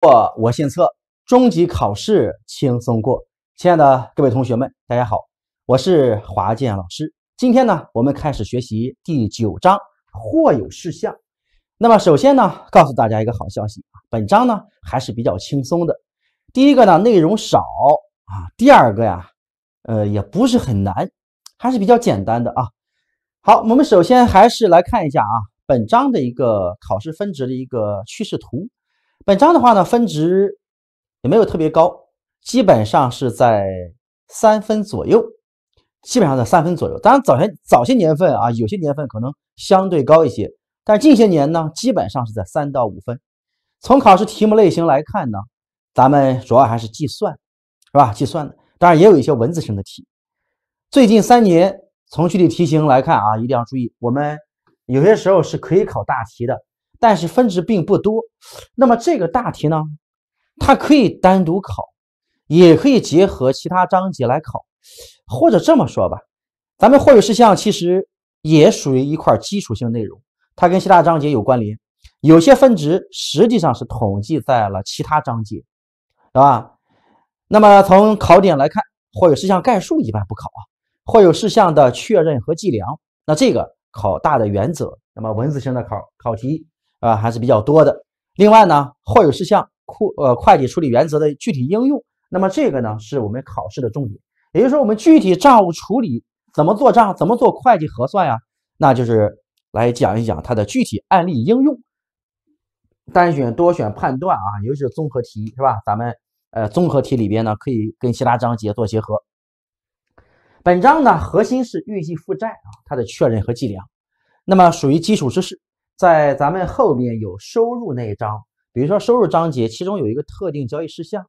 过我姓策，中级考试轻松过。亲爱的各位同学们，大家好，我是华建老师。今天呢，我们开始学习第九章或有事项。那么首先呢，告诉大家一个好消息啊，本章呢还是比较轻松的。第一个呢，内容少啊；第二个呀，呃，也不是很难，还是比较简单的啊。好，我们首先还是来看一下啊，本章的一个考试分值的一个趋势图。本章的话呢，分值也没有特别高，基本上是在三分左右，基本上在三分左右。当然，早些早些年份啊，有些年份可能相对高一些，但近些年呢，基本上是在三到五分。从考试题目类型来看呢，咱们主要还是计算，是吧？计算的，当然也有一些文字型的题。最近三年，从具体题型来看啊，一定要注意，我们有些时候是可以考大题的。但是分值并不多，那么这个大题呢，它可以单独考，也可以结合其他章节来考，或者这么说吧，咱们或有事项其实也属于一块基础性内容，它跟其他章节有关联，有些分值实际上是统计在了其他章节，是吧？那么从考点来看，或有事项概述一般不考啊，或有事项的确认和计量，那这个考大的原则，那么文字性的考考题。啊，还是比较多的。另外呢，或有事项、会呃会计处理原则的具体应用，那么这个呢，是我们考试的重点。也就是说，我们具体账务处理怎么做账，怎么做会计核算呀？那就是来讲一讲它的具体案例应用。单选、多选、判断啊，尤其是综合题是吧？咱们呃，综合题里边呢，可以跟其他章节做结合。本章呢，核心是预计负债啊，它的确认和计量，那么属于基础知识。在咱们后面有收入那一章，比如说收入章节，其中有一个特定交易事项，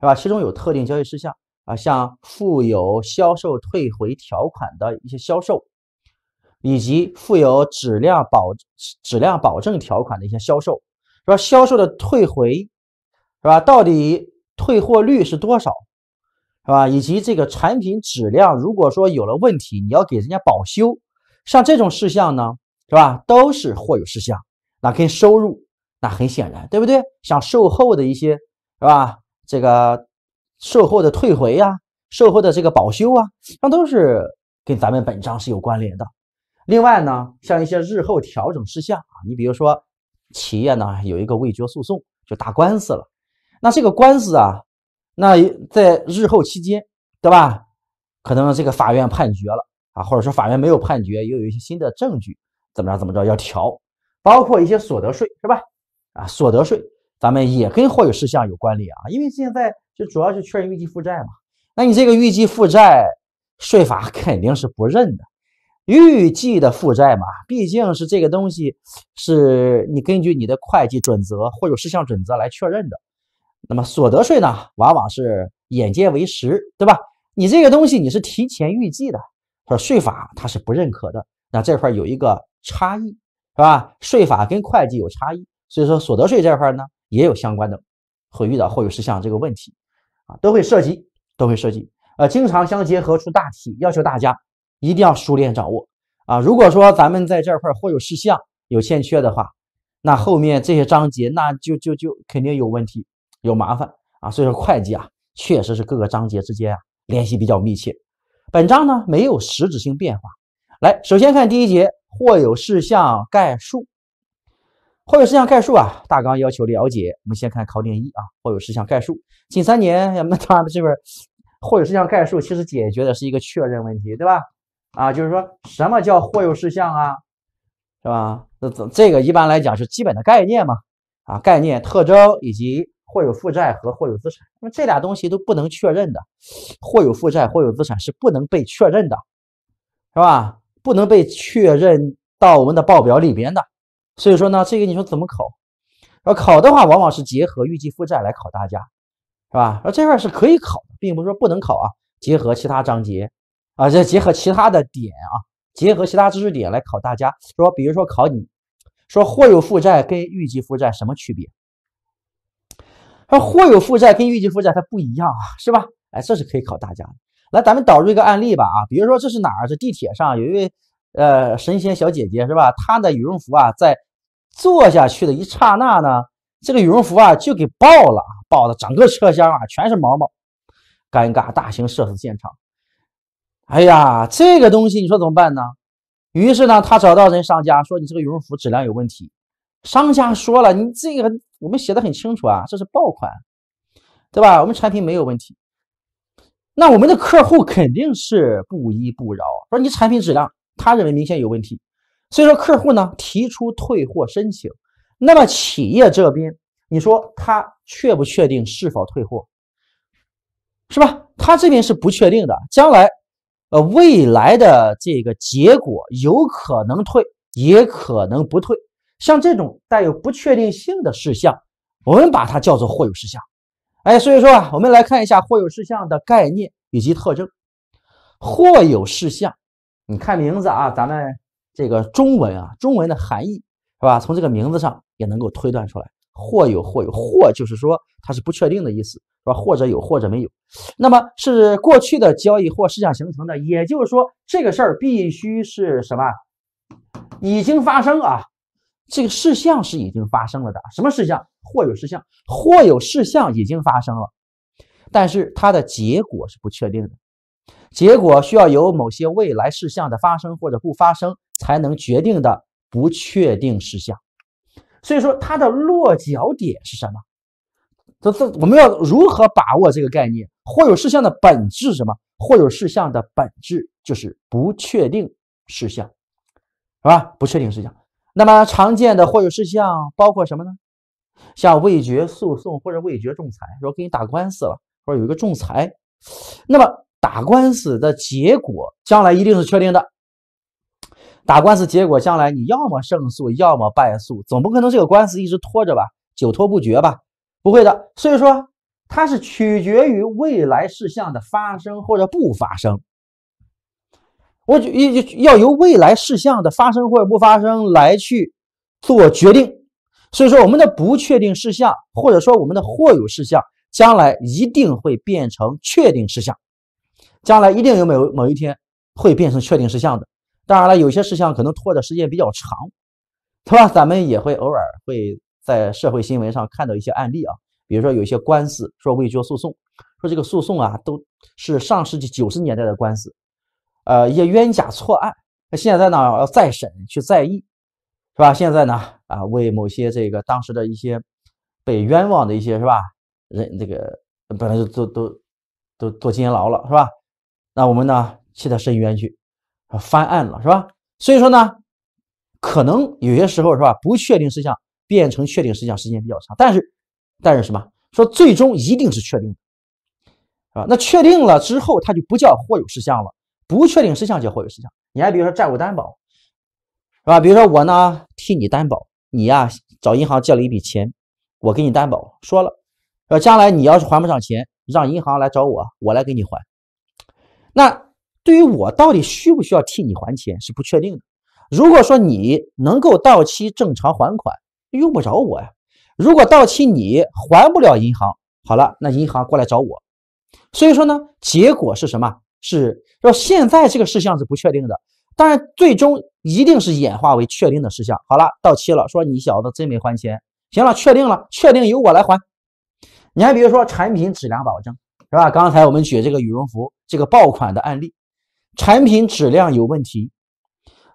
是吧？其中有特定交易事项啊，像附有销售退回条款的一些销售，以及附有质量保质量保证条款的一些销售，是吧？销售的退回，是吧？到底退货率是多少，是吧？以及这个产品质量，如果说有了问题，你要给人家保修，像这种事项呢？是吧？都是或有事项，那跟收入，那很显然，对不对？像售后的一些，是吧？这个售后的退回呀，售后的这个保修啊，那都是跟咱们本章是有关联的。另外呢，像一些日后调整事项啊，你比如说企业呢有一个未决诉讼，就打官司了。那这个官司啊，那在日后期间，对吧？可能这个法院判决了啊，或者说法院没有判决，又有一些新的证据。怎么着怎么着要调，包括一些所得税是吧？啊，所得税咱们也跟或有事项有关联啊，因为现在就主要是确认预计负债嘛。那你这个预计负债税法肯定是不认的，预计的负债嘛，毕竟是这个东西是你根据你的会计准则或有事项准则来确认的。那么所得税呢，往往是眼见为实，对吧？你这个东西你是提前预计的，说税法它是不认可的。那这块有一个。差异是吧？税法跟会计有差异，所以说所得税这块呢也有相关的，会遇到或有事项这个问题，啊，都会涉及，都会涉及，呃，经常相结合出大题，要求大家一定要熟练掌握啊。如果说咱们在这块或有事项有欠缺的话，那后面这些章节那就就就肯定有问题，有麻烦啊。所以说会计啊，确实是各个章节之间啊联系比较密切。本章呢没有实质性变化，来，首先看第一节。或有事项概述，或有事项概述啊，大纲要求了解。我们先看考点一啊，或有事项概述。近三年，那么当然这边或有事项概述其实解决的是一个确认问题，对吧？啊，就是说什么叫或有事项啊，是吧？那这这个一般来讲是基本的概念嘛，啊，概念特征以及或有负债和或有资产。那么这俩东西都不能确认的，或有负债、或有资产是不能被确认的，是吧？不能被确认到我们的报表里边的，所以说呢，这个你说怎么考？呃，考的话，往往是结合预计负债来考大家，是吧？而这块是可以考，并不是说不能考啊，结合其他章节啊，再结合其他的点啊，结合其他知识点来考大家。说，比如说考你说，或有负债跟预计负债什么区别？说，或有负债跟预计负债它不一样啊，是吧？哎，这是可以考大家的。来，咱们导入一个案例吧啊，比如说这是哪儿？这地铁上有一位呃神仙小姐姐是吧？她的羽绒服啊，在坐下去的一刹那呢，这个羽绒服啊就给爆了爆的整个车厢啊全是毛毛，尴尬大型社死现场。哎呀，这个东西你说怎么办呢？于是呢，他找到人商家说：“你这个羽绒服质量有问题。”商家说了：“你这个我们写的很清楚啊，这是爆款，对吧？我们产品没有问题。”那我们的客户肯定是不依不饶，说你产品质量，他认为明显有问题，所以说客户呢提出退货申请。那么企业这边，你说他确不确定是否退货，是吧？他这边是不确定的，将来，呃，未来的这个结果有可能退，也可能不退。像这种带有不确定性的事项，我们把它叫做货有事项。哎，所以说啊，我们来看一下或有事项的概念以及特征。或有事项，你看名字啊，咱们这个中文啊，中文的含义是吧？从这个名字上也能够推断出来，或有或有，或就是说它是不确定的意思，是吧？或者有，或者没有。那么是过去的交易或事项形成的，也就是说这个事儿必须是什么，已经发生啊。这个事项是已经发生了的，什么事项？或有事项，或有事项已经发生了，但是它的结果是不确定的，结果需要由某些未来事项的发生或者不发生才能决定的不确定事项。所以说，它的落脚点是什么？这这我们要如何把握这个概念？或有事项的本质什么？或有事项的本质就是不确定事项，是吧？不确定事项。那么常见的或有事项包括什么呢？像未决诉讼或者未决仲裁，说给你打官司了，或者有一个仲裁。那么打官司的结果将来一定是确定的。打官司结果将来你要么胜诉，要么败诉，总不可能这个官司一直拖着吧，久拖不决吧？不会的。所以说，它是取决于未来事项的发生或者不发生。我一要由未来事项的发生或者不发生来去做决定，所以说我们的不确定事项或者说我们的或有事项，将来一定会变成确定事项，将来一定有某某一天会变成确定事项的。当然了，有些事项可能拖的时间比较长，对吧？咱们也会偶尔会在社会新闻上看到一些案例啊，比如说有一些官司说未决诉讼，说这个诉讼啊都是上世纪九十年代的官司。呃，一些冤假错案，现在呢要再审去再议，是吧？现在呢啊，为某些这个当时的一些被冤枉的一些是吧人，这个本来就都都都坐监牢了，是吧？那我们呢替他申冤去，翻案了，是吧？所以说呢，可能有些时候是吧，不确定事项变成确定事项时间比较长，但是但是什么说最终一定是确定的啊？那确定了之后，它就不叫或有事项了。不确定事项就货有事项，你还比如说债务担保，是吧？比如说我呢替你担保，你呀找银行借了一笔钱，我给你担保，说了，说将来你要是还不上钱，让银行来找我，我来给你还。那对于我到底需不需要替你还钱是不确定的。如果说你能够到期正常还款，用不着我呀。如果到期你还不了银行，好了，那银行过来找我。所以说呢，结果是什么？是说现在这个事项是不确定的，当然最终一定是演化为确定的事项。好了，到期了，说你小子真没还钱，行了，确定了，确定由我来还。你还比如说产品质量保证，是吧？刚才我们举这个羽绒服这个爆款的案例，产品质量有问题。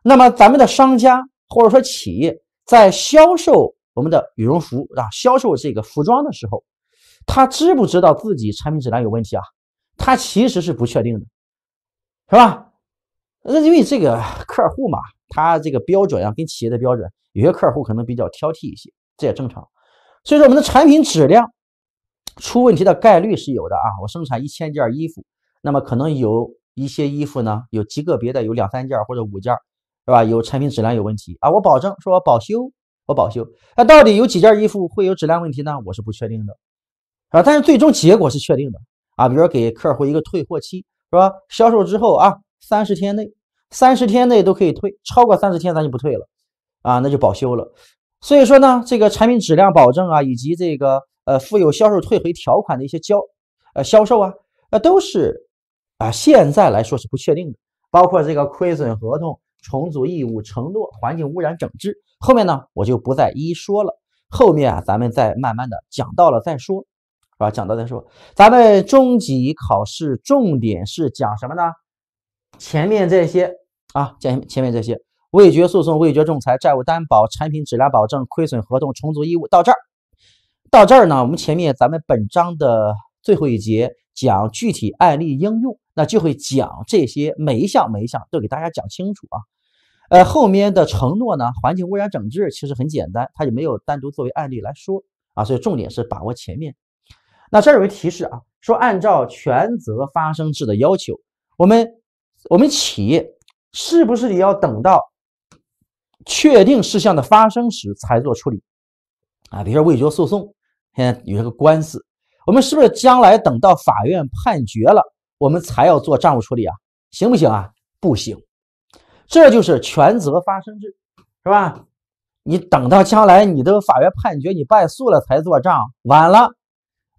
那么咱们的商家或者说企业在销售我们的羽绒服啊，销售这个服装的时候，他知不知道自己产品质量有问题啊？他其实是不确定的。是吧？那因为这个客户嘛，他这个标准啊，跟企业的标准，有些客户可能比较挑剔一些，这也正常。所以说，我们的产品质量出问题的概率是有的啊。我生产一千件衣服，那么可能有一些衣服呢，有极个别的，有两三件或者五件，是吧？有产品质量有问题啊。我保证说保修，我保修。那到底有几件衣服会有质量问题呢？我是不确定的啊。但是最终结果是确定的啊。比如说给客户一个退货期。说销售之后啊，三十天内，三十天内都可以退，超过三十天咱就不退了，啊，那就保修了。所以说呢，这个产品质量保证啊，以及这个呃附有销售退回条款的一些交呃销售啊，呃都是啊现在来说是不确定的。包括这个亏损合同重组义务承诺、环境污染整治，后面呢我就不再一一说了，后面啊咱们再慢慢的讲到了再说。啊，讲到再说，咱们中级考试重点是讲什么呢？前面这些啊，讲前面这些，未决诉讼、未决仲裁、债务担保、产品质量保证、亏损合同、重组义务到这儿，到这儿呢，我们前面咱们本章的最后一节讲具体案例应用，那就会讲这些每一项每一项都给大家讲清楚啊。呃，后面的承诺呢，环境污染整治其实很简单，它就没有单独作为案例来说啊，所以重点是把握前面。那这儿有个提示啊，说按照权责发生制的要求，我们我们企业是不是也要等到确定事项的发生时才做处理啊？比如说未决诉讼，现在有这个官司，我们是不是将来等到法院判决了，我们才要做账务处理啊？行不行啊？不行，这就是权责发生制，是吧？你等到将来你的法院判决你败诉了才做账，晚了。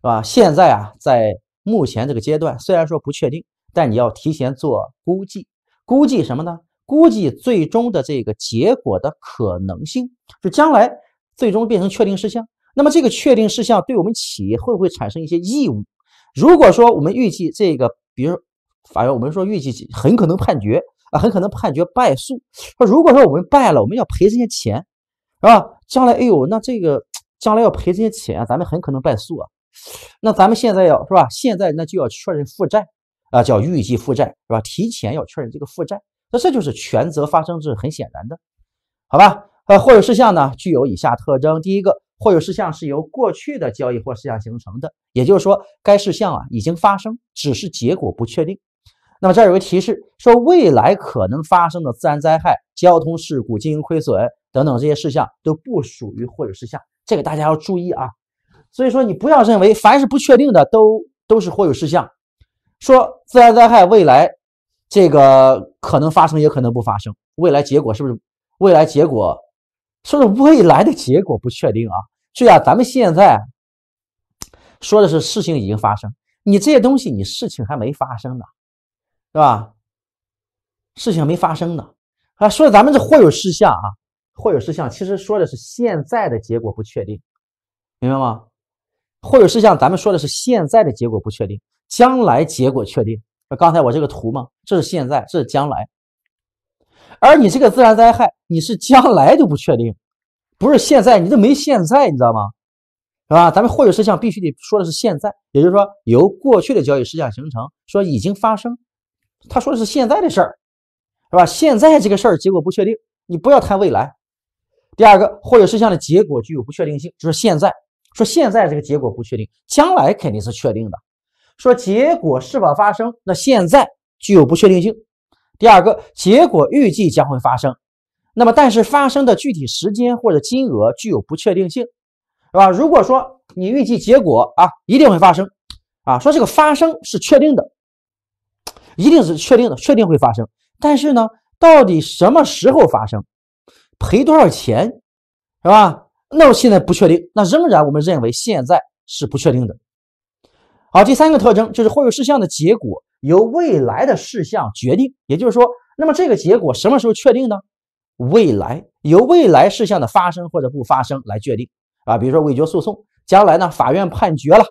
是吧？现在啊，在目前这个阶段，虽然说不确定，但你要提前做估计。估计什么呢？估计最终的这个结果的可能性，就将来最终变成确定事项。那么这个确定事项对我们企业会不会产生一些义务？如果说我们预计这个，比如法院，我们说预计很可能判决啊，很可能判决败诉。说如果说我们败了，我们要赔这些钱，是吧？将来，哎呦，那这个将来要赔这些钱咱们很可能败诉啊。那咱们现在要是吧，现在那就要确认负债啊，叫预计负债是吧？提前要确认这个负债，那这就是权责发生制很显然的，好吧？呃，或有事项呢具有以下特征：第一个，或有事项是由过去的交易或事项形成的，也就是说该事项啊已经发生，只是结果不确定。那么这儿有个提示说，未来可能发生的自然灾害、交通事故、经营亏损等等这些事项都不属于或有事项，这个大家要注意啊。所以说，你不要认为凡是不确定的都都是或有事项。说自然灾害未来这个可能发生，也可能不发生。未来结果是不是？未来结果，说的未来的结果不确定啊。所以啊，咱们现在说的是事情已经发生。你这些东西，你事情还没发生呢，是吧？事情没发生呢。啊，说咱们这或有事项啊，或有事项其实说的是现在的结果不确定，明白吗？或者事项，咱们说的是现在的结果不确定，将来结果确定。刚才我这个图吗？这是现在，这是将来。而你这个自然灾害，你是将来就不确定，不是现在，你都没现在，你知道吗？是吧？咱们或者事项必须得说的是现在，也就是说由过去的交易事项形成，说已经发生。他说的是现在的事儿，是吧？现在这个事儿结果不确定，你不要谈未来。第二个，或者事项的结果具有不确定性，就是现在。说现在这个结果不确定，将来肯定是确定的。说结果是否发生，那现在具有不确定性。第二个，结果预计将会发生，那么但是发生的具体时间或者金额具有不确定性，是吧？如果说你预计结果啊一定会发生，啊说这个发生是确定的，一定是确定的，确定会发生，但是呢，到底什么时候发生，赔多少钱，是吧？那我现在不确定，那仍然我们认为现在是不确定的。好，第三个特征就是或有事项的结果由未来的事项决定，也就是说，那么这个结果什么时候确定呢？未来由未来事项的发生或者不发生来决定啊。比如说，未决诉讼，将来呢，法院判决了，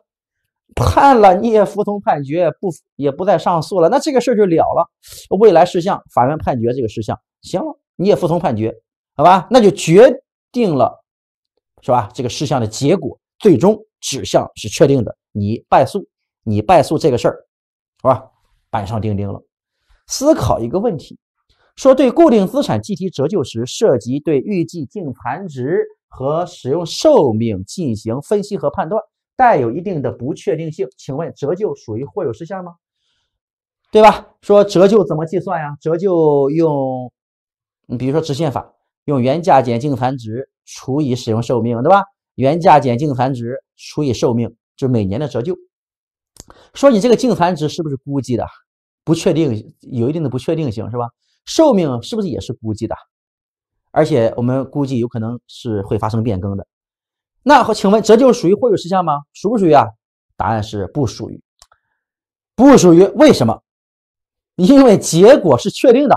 判了你也服从判决，不也不再上诉了，那这个事儿就了了。未来事项，法院判决这个事项行了，你也服从判决，好吧？那就决定了。是吧？这个事项的结果最终指向是确定的，你败诉，你败诉这个事儿，是吧？板上钉钉了。思考一个问题：说对固定资产计提折旧时，涉及对预计净残值和使用寿命进行分析和判断，带有一定的不确定性。请问，折旧属于或有事项吗？对吧？说折旧怎么计算呀？折旧用，你比如说直线法，用原价减净残值。除以使用寿命，对吧？原价减净残值除以寿命，就是每年的折旧。说你这个净残值是不是估计的？不确定，有一定的不确定性，是吧？寿命是不是也是估计的？而且我们估计有可能是会发生变更的。那请问折旧属于或有事项吗？属不属于啊？答案是不属于，不属于。为什么？因为结果是确定的，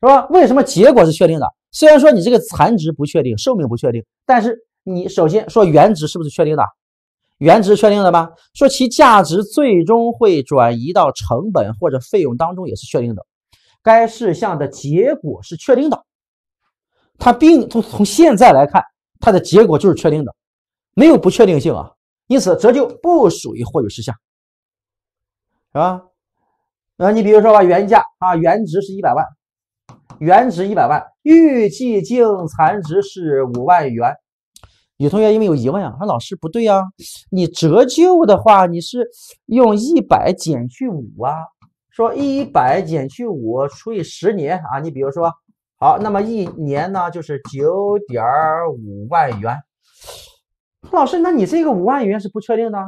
是吧？为什么结果是确定的？虽然说你这个残值不确定，寿命不确定，但是你首先说原值是不是确定的？原值确定的吧？说其价值最终会转移到成本或者费用当中也是确定的。该事项的结果是确定的，它并从从现在来看，它的结果就是确定的，没有不确定性啊。因此，折旧不属于或有事项，是吧？那你比如说吧，原价啊，原值是一百万。原值一百万，预计净残值是五万元。有同学因为有疑问啊，说老师不对呀，你折旧的话，你是用一百减去五啊？说一百减去五除以十年啊？你比如说，好，那么一年呢就是九点五万元。老师，那你这个五万元是不确定的，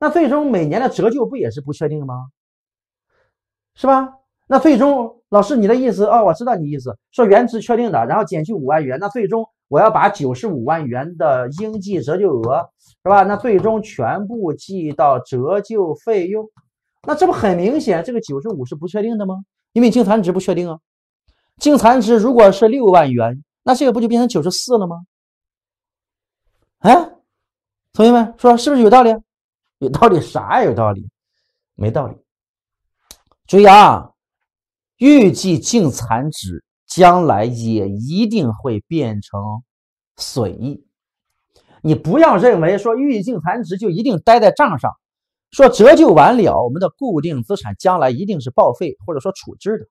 那最终每年的折旧不也是不确定吗？是吧？那最终。老师，你的意思哦，我知道你意思，说原值确定的，然后减去五万元，那最终我要把九十五万元的应计折旧额是吧？那最终全部记到折旧费用，那这不很明显，这个九十五是不确定的吗？因为净残值不确定啊，净残值如果是六万元，那这个不就变成九十四了吗？哎，同学们说是不是有道理？有道理啥呀？有道理？没道理。注意啊！预计净残值将来也一定会变成损益。你不要认为说预计净残值就一定待在账上，说折旧完了，我们的固定资产将来一定是报废或者说处置的。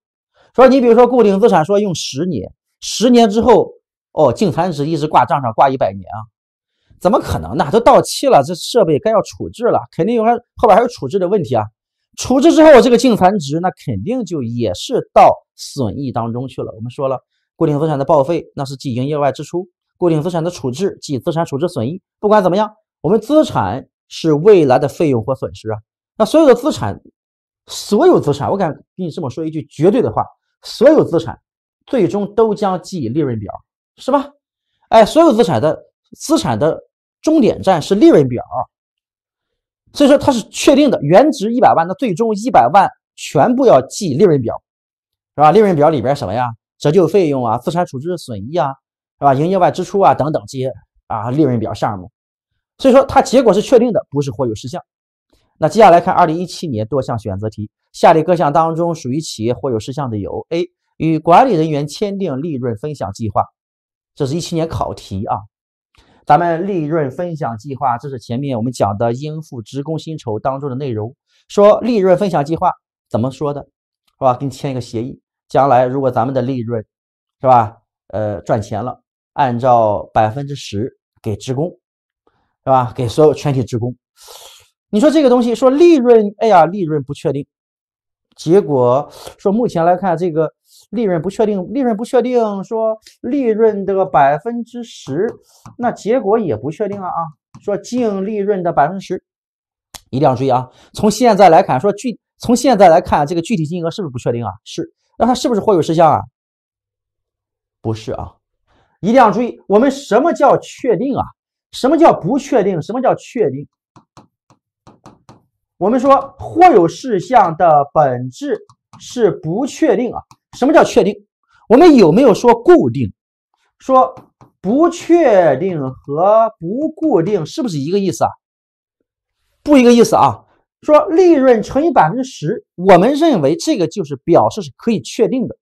说你比如说固定资产说用十年，十年之后哦，净残值一直挂账上挂一百年啊？怎么可能呢？都到期了，这设备该要处置了，肯定有后边还有处置的问题啊。处置之后，这个净残值那肯定就也是到损益当中去了。我们说了，固定资产的报废那是计营业外支出，固定资产的处置计资产处置损益。不管怎么样，我们资产是未来的费用或损失啊。那所有的资产，所有资产，我敢给你这么说一句绝对的话：所有资产最终都将记利润表，是吧？哎，所有资产的资产的终点站是利润表。所以说它是确定的，原值一百万，那最终一百万全部要记利润表，是吧？利润表里边什么呀？折旧费用啊，资产处置损益啊，是吧？营业外支出啊等等这些啊利润表项目。所以说它结果是确定的，不是或有事项。那接下来看二零一七年多项选择题，下列各项当中属于企业或有事项的有：A 与管理人员签订利润分享计划，这是一七年考题啊。咱们利润分享计划，这是前面我们讲的应付职工薪酬当中的内容。说利润分享计划怎么说的，是吧？给你签一个协议，将来如果咱们的利润，是吧？呃，赚钱了，按照百分之十给职工，是吧？给所有全体职工。你说这个东西，说利润，哎呀，利润不确定。结果说目前来看，这个。利润不确定，利润不确定，说利润的百分之十，那结果也不确定了啊。说净利润的百分之十，一定要注意啊。从现在来看，说具从现在来看，这个具体金额是不是不确定啊？是，那它是不是或有事项啊？不是啊，一定要注意。我们什么叫确定啊？什么叫不确定？什么叫确定？我们说或有事项的本质是不确定啊。什么叫确定？我们有没有说固定？说不确定和不固定是不是一个意思啊？不一个意思啊。说利润乘以百分之十，我们认为这个就是表示是可以确定的。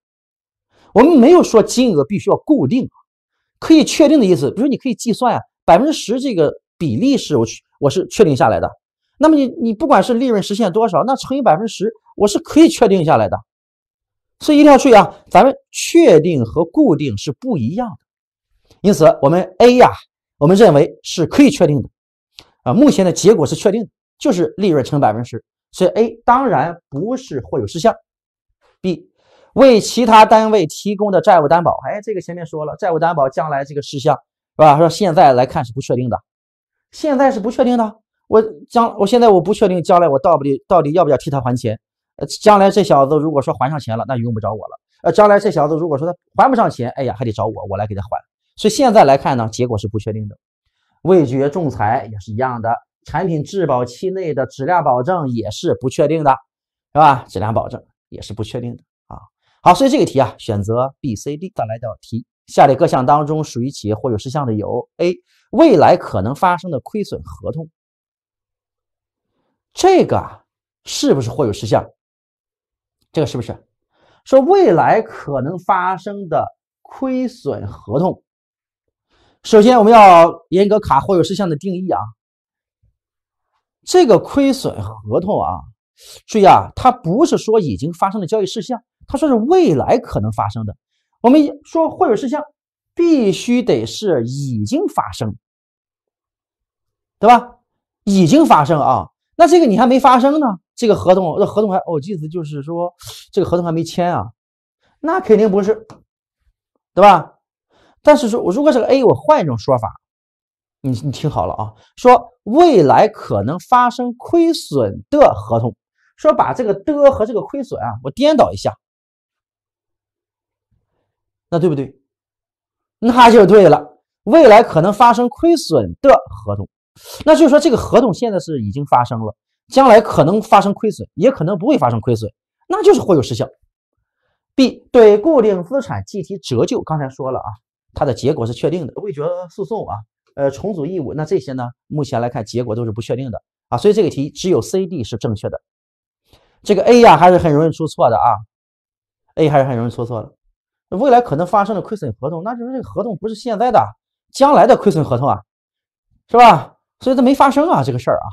我们没有说金额必须要固定，可以确定的意思。比如你可以计算呀，百分之十这个比例是我我是确定下来的。那么你你不管是利润实现多少，那乘以百分之十，我是可以确定下来的。所以一定要注意啊，咱们确定和固定是不一样的。因此，我们 A 呀，我们认为是可以确定的啊。目前的结果是确定的，就是利润乘百分之十。所以 A 当然不是或有事项。B 为其他单位提供的债务担保，哎，这个前面说了，债务担保将来这个事项是吧？说现在来看是不确定的，现在是不确定的。我将我现在我不确定将来我到底到底要不要替他还钱。将来这小子如果说还上钱了，那用不着我了。呃，将来这小子如果说他还不上钱，哎呀，还得找我，我来给他还。所以现在来看呢，结果是不确定的。未决仲裁也是一样的，产品质保期内的质量保证也是不确定的，是吧？质量保证也是不确定的啊。好，所以这个题啊，选择 B、C、D。再来一道题，下列各项当中属于企业或有事项的有：A、未来可能发生的亏损合同，这个是不是或有事项？这个是不是说未来可能发生的亏损合同？首先，我们要严格卡或有事项的定义啊。这个亏损合同啊，注意啊，它不是说已经发生的交易事项，它说是未来可能发生的。我们说或有事项必须得是已经发生，对吧？已经发生啊，那这个你还没发生呢。这个合同，这合同还哦，意思就是说，这个合同还没签啊？那肯定不是，对吧？但是说，如果是个 A，我换一种说法，你你听好了啊，说未来可能发生亏损的合同，说把这个的和这个亏损啊，我颠倒一下，那对不对？那就对了，未来可能发生亏损的合同，那就是说这个合同现在是已经发生了。将来可能发生亏损，也可能不会发生亏损，那就是或有失效。B 对固定资产计提折旧，刚才说了啊，它的结果是确定的。未决诉讼啊，呃，重组义务，那这些呢，目前来看结果都是不确定的啊。所以这个题只有 C、D 是正确的。这个 A 呀，还是很容易出错的啊，A 还是很容易出错的。未来可能发生的亏损合同，那就是这个合同不是现在的，将来的亏损合同啊，是吧？所以它没发生啊，这个事儿啊。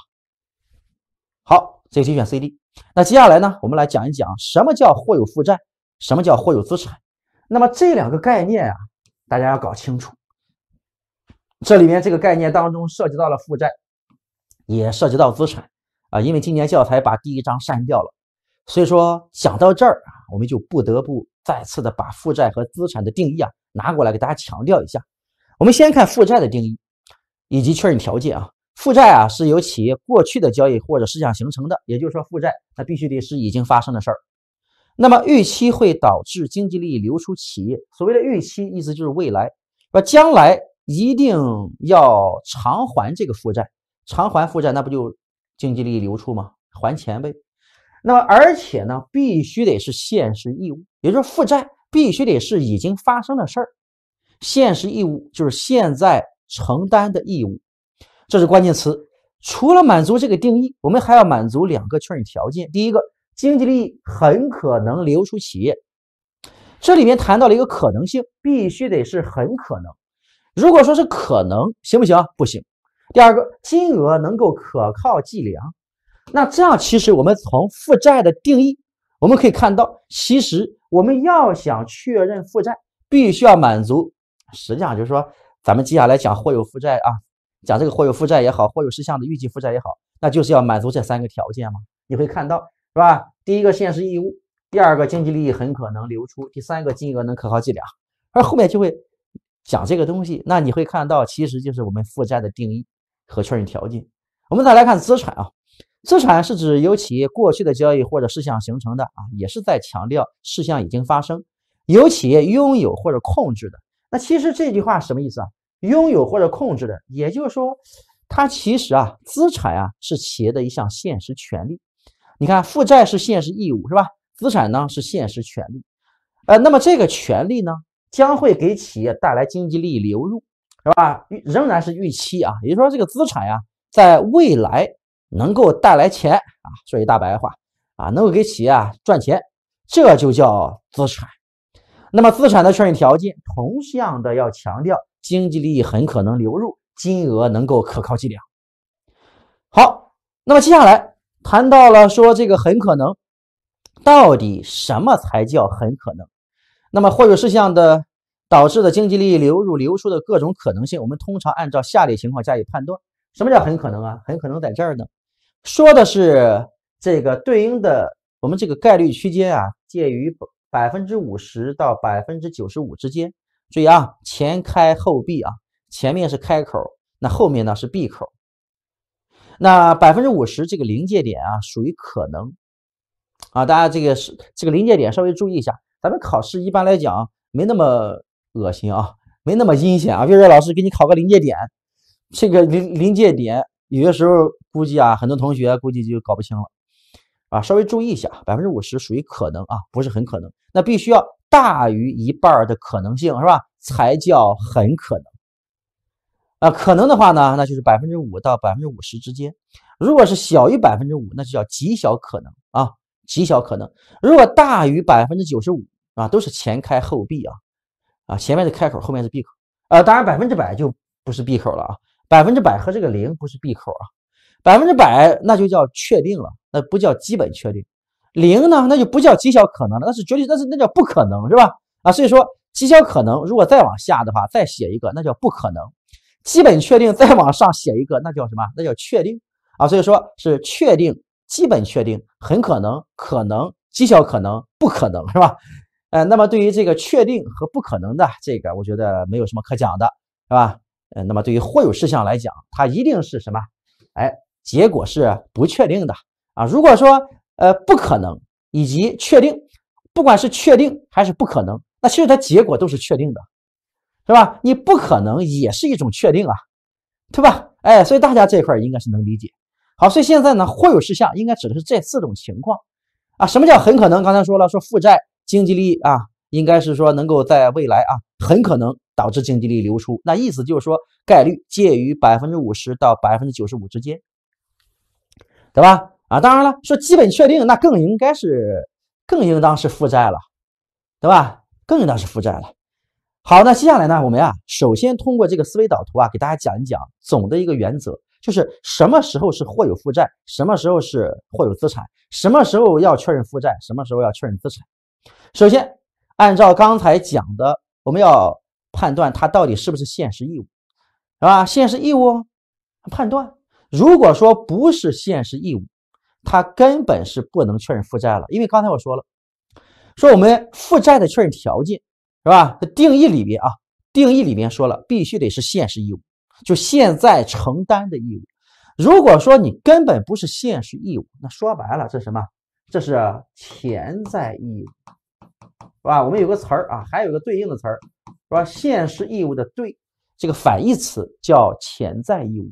好，这题选 C、D。那接下来呢，我们来讲一讲什么叫或有负债，什么叫或有资产。那么这两个概念啊，大家要搞清楚。这里面这个概念当中涉及到了负债，也涉及到资产啊。因为今年教材把第一章删掉了，所以说讲到这儿啊，我们就不得不再次的把负债和资产的定义啊拿过来给大家强调一下。我们先看负债的定义以及确认条件啊。负债啊，是由企业过去的交易或者事项形成的，也就是说，负债它必须得是已经发生的事儿。那么，预期会导致经济利益流出企业。所谓的预期，意思就是未来，把将来一定要偿还这个负债，偿还负债那不就经济利益流出吗？还钱呗。那么而且呢，必须得是现实义务，也就是负债必须得是已经发生的事儿。现实义务就是现在承担的义务。这是关键词，除了满足这个定义，我们还要满足两个确认条件。第一个，经济利益很可能流出企业，这里面谈到了一个可能性，必须得是很可能。如果说是可能，行不行？不行。第二个，金额能够可靠计量。那这样，其实我们从负债的定义，我们可以看到，其实我们要想确认负债，必须要满足，实际上就是说，咱们接下来讲或有负债啊。讲这个或有负债也好，或有事项的预计负债也好，那就是要满足这三个条件嘛。你会看到，是吧？第一个，现实义务；第二个，经济利益很可能流出；第三个，金额能可靠计量。而后面就会讲这个东西，那你会看到，其实就是我们负债的定义和确认条件。我们再来看资产啊，资产是指由企业过去的交易或者事项形成的啊，也是在强调事项已经发生，由企业拥有或者控制的。那其实这句话什么意思啊？拥有或者控制的，也就是说，它其实啊，资产啊是企业的一项现实权利。你看，负债是现实义务是吧？资产呢是现实权利。呃，那么这个权利呢，将会给企业带来经济利益流入，是吧？仍然是预期啊，也就是说，这个资产呀，在未来能够带来钱啊，说句大白话啊，能够给企业啊赚钱，这就叫资产。那么，资产的确认条件，同样的要强调。经济利益很可能流入，金额能够可靠计量。好，那么接下来谈到了说这个很可能，到底什么才叫很可能？那么或者事项的导致的经济利益流入流出的各种可能性，我们通常按照下列情况加以判断。什么叫很可能啊？很可能在这儿呢，说的是这个对应的我们这个概率区间啊，介于百分之五十到百分之九十五之间。注意啊，前开后闭啊，前面是开口，那后面呢是闭口。那百分之五十这个临界点啊，属于可能啊，大家这个是这个临界点稍微注意一下。咱们考试一般来讲没那么恶心啊，没那么阴险啊。比如说老师给你考个临界点，这个临临界点，有些时候估计啊，很多同学估计就搞不清了啊。稍微注意一下，百分之五十属于可能啊，不是很可能。那必须要。大于一半的可能性是吧？才叫很可能啊。可能的话呢，那就是百分之五到百分之五十之间。如果是小于百分之五，那就叫极小可能啊，极小可能。如果大于百分之九十五啊，都是前开后闭啊，啊，前面是开口，后面是闭口。呃，当然百分之百就不是闭口了啊，百分之百和这个零不是闭口啊，百分之百那就叫确定了，那不叫基本确定。零呢，那就不叫极小可能了，那是绝对，那是那叫不可能，是吧？啊，所以说极小可能，如果再往下的话，再写一个，那叫不可能，基本确定，再往上写一个，那叫什么？那叫确定啊。所以说是确定、基本确定、很可能、可能、极小可能、不可能，是吧？呃，那么对于这个确定和不可能的这个，我觉得没有什么可讲的，是吧？呃，那么对于或有事项来讲，它一定是什么？哎，结果是不确定的啊。如果说呃，不可能以及确定，不管是确定还是不可能，那其实它结果都是确定的，是吧？你不可能也是一种确定啊，对吧？哎，所以大家这块应该是能理解。好，所以现在呢，会有事项应该指的是这四种情况啊。什么叫很可能？刚才说了，说负债、经济利益啊，应该是说能够在未来啊，很可能导致经济利益流出。那意思就是说概率介于百分之五十到百分之九十五之间，对吧？啊，当然了，说基本确定，那更应该是，更应当是负债了，对吧？更应当是负债了。好，那接下来呢，我们啊，首先通过这个思维导图啊，给大家讲一讲总的一个原则，就是什么时候是或有负债，什么时候是或有资产，什么时候要确认负债，什么时候要确认资产。首先，按照刚才讲的，我们要判断它到底是不是现实义务，是吧？现实义务判断，如果说不是现实义务，它根本是不能确认负债了，因为刚才我说了，说我们负债的确认条件是吧？定义里边啊，定义里边说了，必须得是现实义务，就现在承担的义务。如果说你根本不是现实义务，那说白了，这什么？这是潜在义务，是吧？我们有个词儿啊，还有个对应的词儿，是吧？现实义务的对，这个反义词叫潜在义务。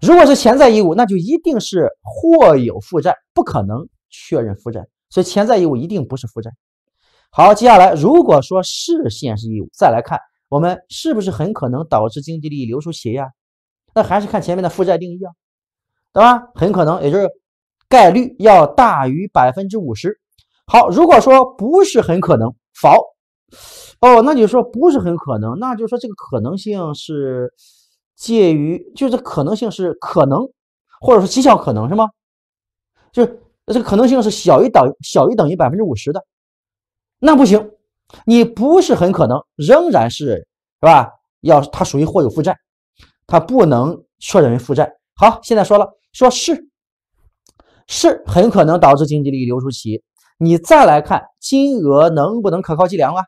如果是潜在义务，那就一定是或有负债，不可能确认负债，所以潜在义务一定不是负债。好，接下来如果说是现实义务，再来看我们是不是很可能导致经济利益流出企业啊？那还是看前面的负债定义啊，对吧？很可能，也就是概率要大于百分之五十。好，如果说不是很可能否？哦，那就说不是很可能，那就说这个可能性是。介于就是可能性是可能，或者说极小可能是吗？就是这个可能性是小于等于小于等于百分之五十的，那不行，你不是很可能，仍然是是吧？要它属于或有负债，它不能确认为负债。好，现在说了说是是很可能导致经济利益流出企业，你再来看金额能不能可靠计量啊？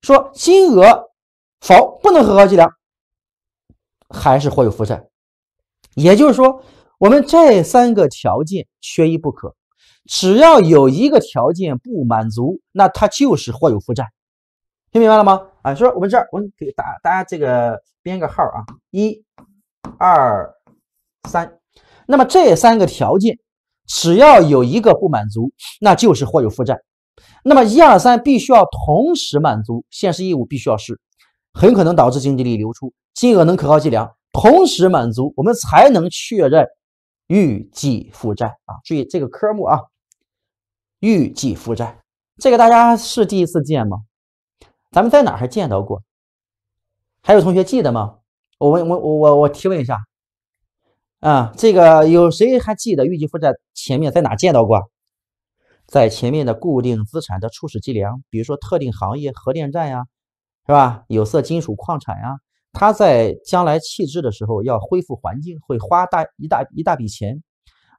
说金额否不能可靠计量。还是或有负债，也就是说，我们这三个条件缺一不可。只要有一个条件不满足，那它就是或有负债。听明白了吗？啊，说我们这儿，我给大大家这个编个号啊，一、二、三。那么这三个条件，只要有一个不满足，那就是或有负债。那么一、二、三必须要同时满足，现实义务必须要是，很可能导致经济利益流出。金额能可靠计量，同时满足，我们才能确认预计负债啊！注意这个科目啊，预计负债，这个大家是第一次见吗？咱们在哪还见到过？还有同学记得吗？我问，我我我我提问一下啊！这个有谁还记得预计负债前面在哪见到过？在前面的固定资产的初始计量，比如说特定行业，核电站呀，是吧？有色金属、矿产呀。他在将来弃置的时候，要恢复环境，会花大一大一大笔钱。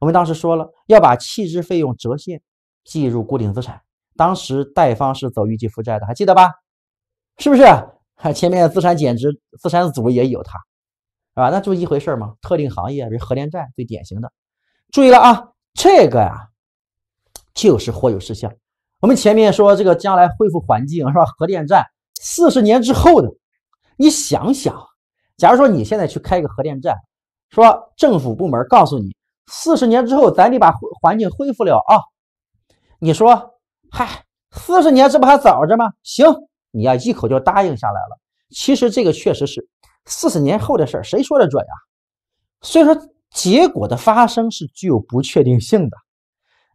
我们当时说了，要把弃置费用折现计入固定资产。当时贷方是走预计负债的，还记得吧？是不是？还前面资产减值、资产组也有它，啊，那就一回事嘛。特定行业，比如核电站，最典型的。注意了啊，这个呀，就是或有事项。我们前面说这个将来恢复环境是吧？核电站四十年之后的。你想想，假如说你现在去开一个核电站，说政府部门告诉你，四十年之后咱得把环境恢复了啊，你说，嗨，四十年这不还早着吗？行，你呀一口就答应下来了。其实这个确实是四十年后的事儿，谁说的准呀？所以说，结果的发生是具有不确定性的。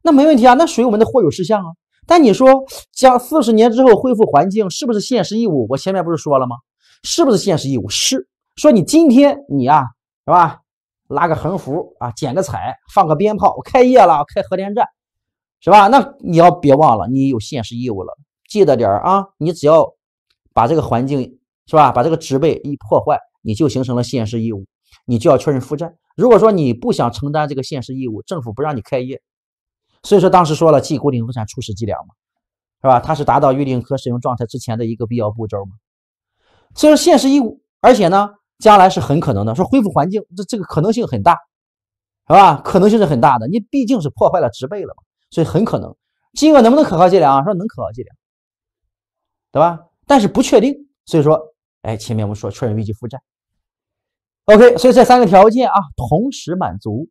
那没问题啊，那属于我们的或有事项啊。但你说，将四十年之后恢复环境是不是现实义务？我前面不是说了吗？是不是现实义务？是，说你今天你啊，是吧？拉个横幅啊，剪个彩，放个鞭炮，我开业了，开核电站，是吧？那你要别忘了，你有现实义务了，记得点儿啊。你只要把这个环境是吧，把这个植被一破坏，你就形成了现实义务，你就要确认负债。如果说你不想承担这个现实义务，政府不让你开业，所以说当时说了，计固定资产初始计量嘛，是吧？它是达到预定可使用状态之前的一个必要步骤嘛。所以说现实义务，而且呢，将来是很可能的。说恢复环境，这这个可能性很大，是吧？可能性是很大的。你毕竟是破坏了植被了嘛，所以很可能。金额能不能可靠计量啊？说能可靠计量，对吧？但是不确定。所以说，哎，前面我们说确认预计负债。OK，所以这三个条件啊同时满足，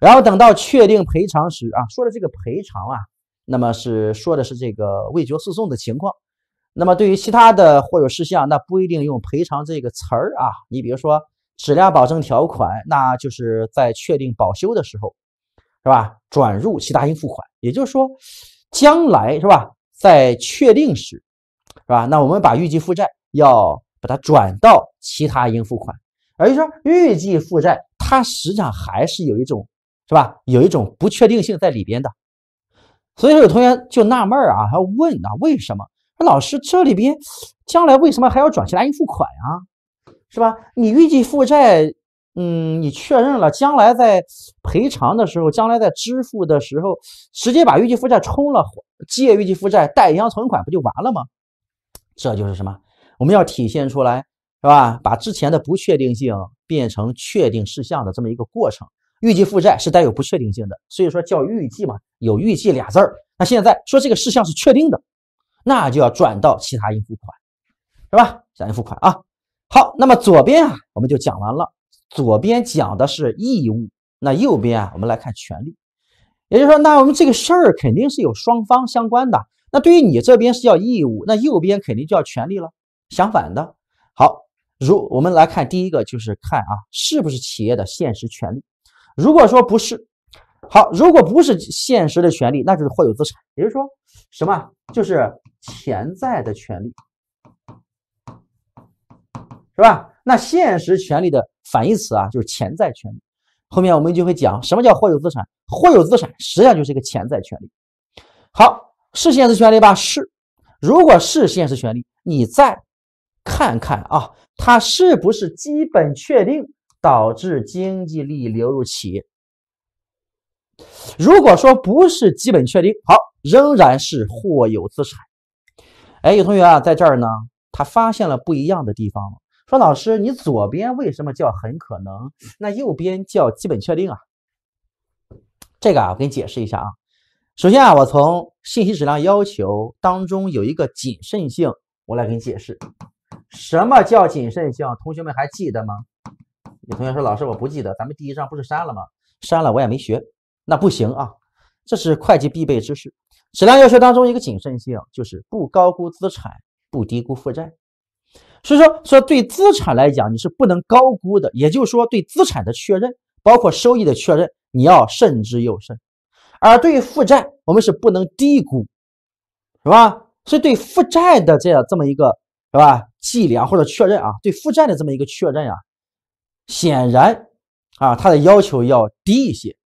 然后等到确定赔偿时啊，说的这个赔偿啊，那么是说的是这个未决诉讼的情况。那么，对于其他的或有事项，那不一定用赔偿这个词儿啊。你比如说质量保证条款，那就是在确定保修的时候，是吧？转入其他应付款。也就是说，将来是吧？在确定时，是吧？那我们把预计负债要把它转到其他应付款，也就是说，预计负债它实际上还是有一种是吧？有一种不确定性在里边的。所以说，有同学就纳闷啊，他问啊，为什么？老师，这里边将来为什么还要转其他应付款呀？是吧？你预计负债，嗯，你确认了将来在赔偿的时候，将来在支付的时候，直接把预计负债冲了，借预计负债，贷银行存款，不就完了吗？这就是什么？我们要体现出来，是吧？把之前的不确定性变成确定事项的这么一个过程。预计负债是带有不确定性的，所以说叫预计嘛，有预计俩字儿。那现在说这个事项是确定的。那就要转到其他应付款，是吧？其他应付款啊。好，那么左边啊，我们就讲完了。左边讲的是义务，那右边啊，我们来看权利。也就是说，那我们这个事儿肯定是有双方相关的。那对于你这边是叫义务，那右边肯定就叫权利了。相反的。好，如我们来看第一个，就是看啊，是不是企业的现实权利？如果说不是，好，如果不是现实的权利，那就是或有资产。也就是说。什么就是潜在的权利，是吧？那现实权利的反义词啊，就是潜在权利。后面我们就会讲什么叫或有资产，或有资产实际上就是一个潜在权利。好，是现实权利吧？是。如果是现实权利，你再看看啊，它是不是基本确定导致经济利益流入企业？如果说不是基本确定，好，仍然是或有资产。哎，有同学啊，在这儿呢，他发现了不一样的地方，说老师，你左边为什么叫很可能，那右边叫基本确定啊？这个啊，我给你解释一下啊。首先啊，我从信息质量要求当中有一个谨慎性，我来给你解释什么叫谨慎性。同学们还记得吗？有同学说老师我不记得，咱们第一章不是删了吗？删了我也没学。那不行啊，这是会计必备知识。质量要求当中一个谨慎性，就是不高估资产，不低估负债。所以说，说对资产来讲，你是不能高估的，也就是说，对资产的确认，包括收益的确认，你要慎之又慎。而对于负债，我们是不能低估，是吧？所以对负债的这样这么一个，是吧？计量或者确认啊，对负债的这么一个确认啊，显然啊，它的要求要低一些。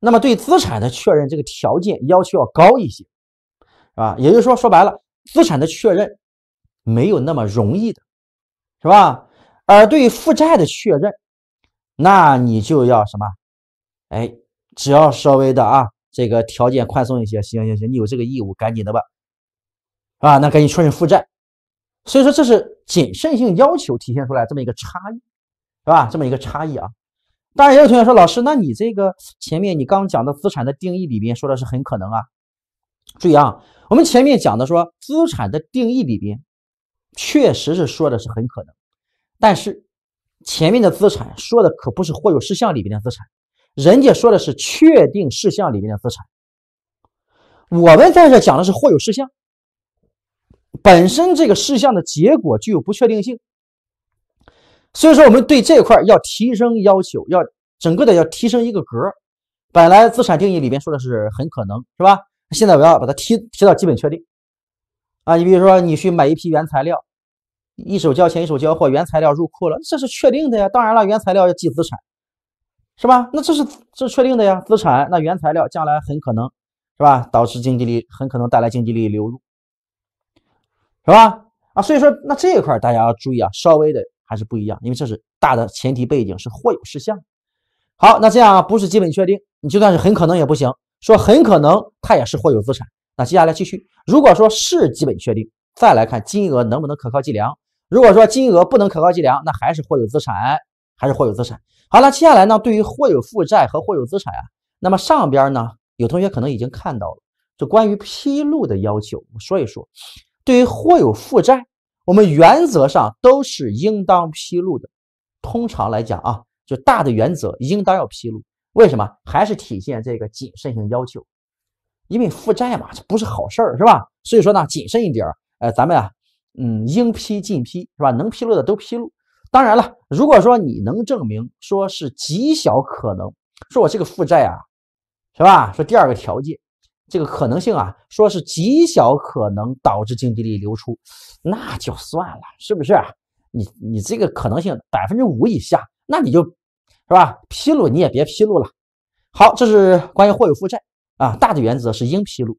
那么对资产的确认，这个条件要求要高一些，啊，也就是说说白了，资产的确认没有那么容易的，是吧？而对负债的确认，那你就要什么？哎，只要稍微的啊，这个条件宽松一些，行行行，你有这个义务，赶紧的吧，啊，那赶紧确认负债。所以说这是谨慎性要求体现出来这么一个差异，是吧？这么一个差异啊。当然，也有同学说：“老师，那你这个前面你刚讲的资产的定义里边说的是很可能啊？”注意啊，我们前面讲的说资产的定义里边，确实是说的是很可能，但是前面的资产说的可不是或有事项里边的资产，人家说的是确定事项里面的资产。我们在这讲的是或有事项，本身这个事项的结果具有不确定性。所以说，我们对这一块要提升要求，要整个的要提升一个格。本来资产定义里边说的是很可能是吧，现在我要把它提提到基本确定啊。你比如说，你去买一批原材料，一手交钱一手交货，原材料入库了，这是确定的呀。当然了，原材料要记资产，是吧？那这是这是确定的呀，资产。那原材料将来很可能是吧，导致经济力很可能带来经济力流入，是吧？啊，所以说，那这一块大家要注意啊，稍微的。还是不一样，因为这是大的前提背景是或有事项。好，那这样不是基本确定，你就算是很可能也不行。说很可能它也是或有资产。那接下来继续，如果说是基本确定，再来看金额能不能可靠计量。如果说金额不能可靠计量，那还是或有资产，还是或有资产。好了，接下来呢，对于或有负债和或有资产啊，那么上边呢，有同学可能已经看到了，就关于披露的要求。我说一说，对于或有负债。我们原则上都是应当披露的。通常来讲啊，就大的原则应当要披露。为什么？还是体现这个谨慎性要求。因为负债嘛，这不是好事儿，是吧？所以说呢，谨慎一点。呃，咱们啊，嗯，应披尽披，是吧？能披露的都披露。当然了，如果说你能证明说是极小可能，说我这个负债啊，是吧？说第二个条件。这个可能性啊，说是极小可能导致净济利流出，那就算了，是不是？你你这个可能性百分之五以下，那你就，是吧？披露你也别披露了。好，这是关于或有负债啊，大的原则是应披露。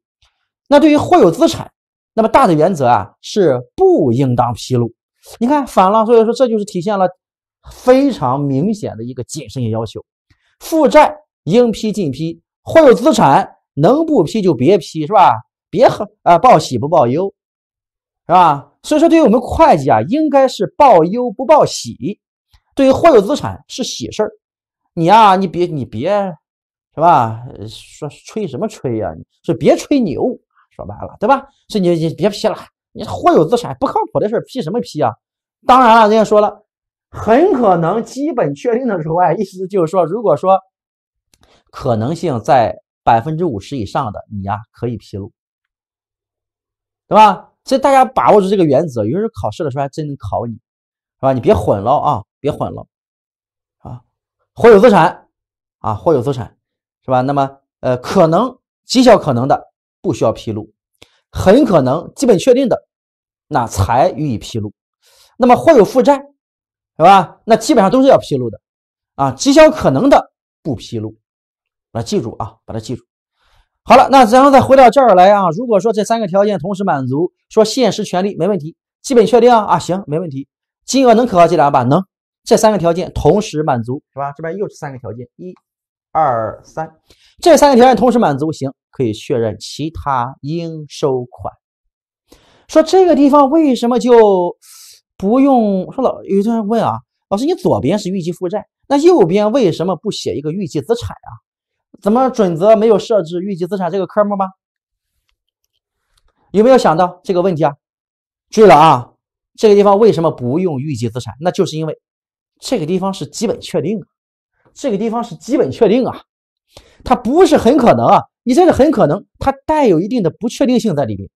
那对于或有资产，那么大的原则啊是不应当披露。你看反了，所以说这就是体现了非常明显的一个谨慎性要求：负债应批尽批，或有资产。能不批就别批，是吧？别和啊，报喜不报忧，是吧？所以说，对于我们会计啊，应该是报忧不报喜。对于货有资产是喜事儿，你啊，你别你别，是吧？说吹什么吹呀？是别吹牛，说白了，对吧？是，你你别批了，你货有资产不靠谱的事儿，批什么批啊？当然了，人家说了，很可能基本确定的时候啊，意思就是说，如果说可能性在。百分之五十以上的，你呀可以披露，对吧？所以大家把握住这个原则，有时候考试的时候还真能考你，是吧？你别混了啊，别混了啊！或有资产啊，或有资产，是吧？那么呃，可能极小可能的不需要披露，很可能基本确定的那才予以披露。那么或有负债，是吧？那基本上都是要披露的啊，极小可能的不披露。把它记住啊，把它记住。好了，那然后再回到这儿来啊。如果说这三个条件同时满足，说现实权利没问题，基本确定啊啊，行，没问题。金额能可靠计量吧？能。这三个条件同时满足是吧？这边又是三个条件，一、二、三，这三个条件同时满足，行，可以确认其他应收款。说这个地方为什么就不用？说老有同学问啊，老师，你左边是预计负债，那右边为什么不写一个预计资产啊？怎么准则没有设置预计资产这个科目吗？有没有想到这个问题啊？注意了啊，这个地方为什么不用预计资产？那就是因为这个地方是基本确定啊，这个地方是基本确定啊，它不是很可能啊。你这个很可能，它带有一定的不确定性在里面。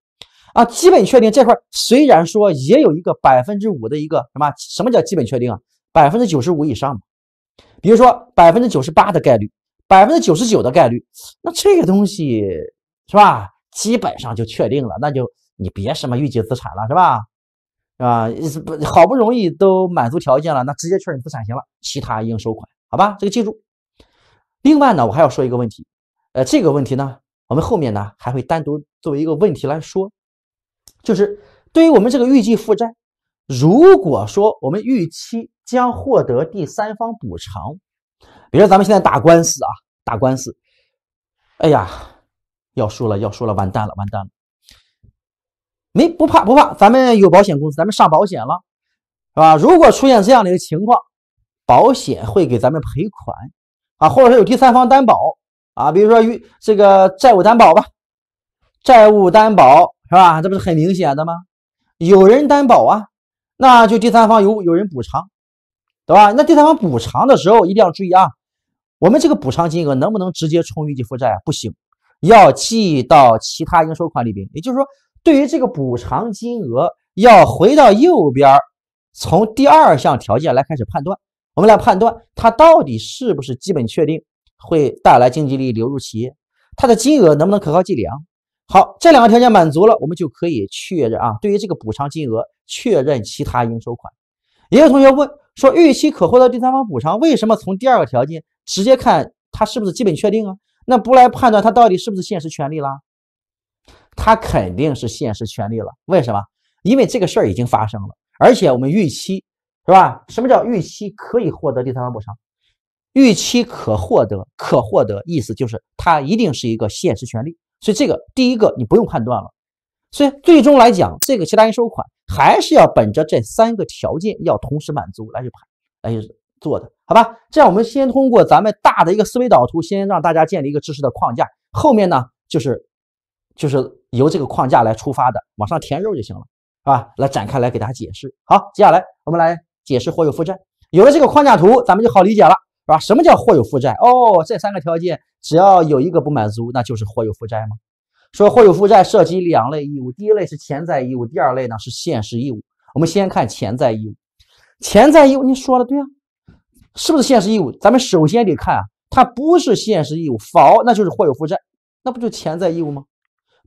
啊。基本确定这块虽然说也有一个百分之五的一个什么？什么叫基本确定啊？百分之九十五以上嘛，比如说百分之九十八的概率。百分之九十九的概率，那这个东西是吧，基本上就确定了，那就你别什么预计资产了，是吧？啊，好不容易都满足条件了，那直接确认资产行了，其他应收款，好吧，这个记住。另外呢，我还要说一个问题，呃，这个问题呢，我们后面呢还会单独作为一个问题来说，就是对于我们这个预计负债，如果说我们预期将获得第三方补偿。比如说咱们现在打官司啊，打官司，哎呀，要输了要输了，完蛋了完蛋了，没不怕不怕，咱们有保险公司，咱们上保险了，是吧？如果出现这样的一个情况，保险会给咱们赔款啊，或者说有第三方担保啊，比如说与这个债务担保吧，债务担保是吧？这不是很明显的吗？有人担保啊，那就第三方有有人补偿。对吧？那第三方补偿的时候一定要注意啊，我们这个补偿金额能不能直接冲预计负债啊？不行，要记到其他应收款里边。也就是说，对于这个补偿金额，要回到右边，从第二项条件来开始判断。我们来判断它到底是不是基本确定会带来经济利益流入企业，它的金额能不能可靠计量？好，这两个条件满足了，我们就可以确认啊。对于这个补偿金额，确认其他应收款。也有同学问说，预期可获得第三方补偿，为什么从第二个条件直接看它是不是基本确定啊？那不来判断它到底是不是现实权利啦？它肯定是现实权利了。为什么？因为这个事儿已经发生了，而且我们预期是吧？什么叫预期可以获得第三方补偿？预期可获得，可获得意思就是它一定是一个现实权利。所以这个第一个你不用判断了。所以最终来讲，这个其他应收款。还是要本着这三个条件要同时满足来去排来去做的，好吧？这样我们先通过咱们大的一个思维导图，先让大家建立一个知识的框架，后面呢就是就是由这个框架来出发的，往上填肉就行了，啊，来展开来给大家解释。好，接下来我们来解释货有负债，有了这个框架图，咱们就好理解了，是吧？什么叫货有负债？哦，这三个条件只要有一个不满足，那就是货有负债吗？说或有负债涉及两类义务，第一类是潜在义务，第二类呢是现实义务。我们先看潜在义务，潜在义务你说的对啊，是不是现实义务？咱们首先得看啊，它不是现实义务，否那就是或有负债，那不就潜在义务吗？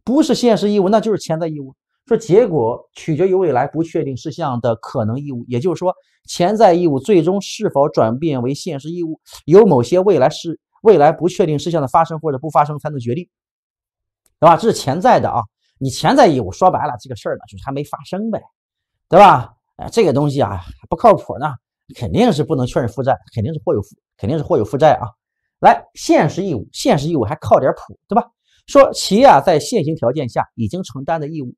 不是现实义务，那就是潜在义务。说结果取决于未来不确定事项的可能义务，也就是说潜在义务最终是否转变为现实义务，由某些未来事未来不确定事项的发生或者不发生才能决定。对吧？这是潜在的啊，你潜在义务说白了，这个事儿呢就是还没发生呗，对吧？哎，这个东西啊不靠谱呢，肯定是不能确认负债，肯定是或有负，肯定是或有负债啊。来，现实义务，现实义务还靠点谱，对吧？说企业啊在现行条件下已经承担的义务，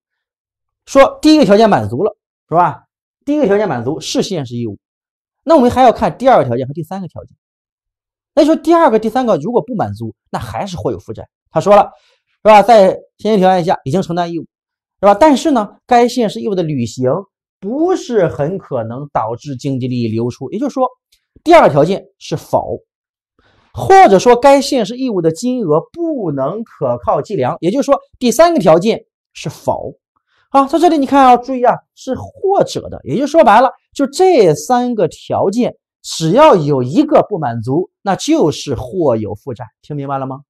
说第一个条件满足了，是吧？第一个条件满足是现实义务，那我们还要看第二个条件和第三个条件。那就说第二个、第三个如果不满足，那还是或有负债。他说了。是吧？在先决条件下已经承担义务，是吧？但是呢，该现实义务的履行不是很可能导致经济利益流出，也就是说，第二个条件是否，或者说该现实义务的金额不能可靠计量，也就是说，第三个条件是否？好，在这里你看啊，注意啊，是或者的，也就说白了，就这三个条件只要有一个不满足，那就是或有负债。听明白了吗？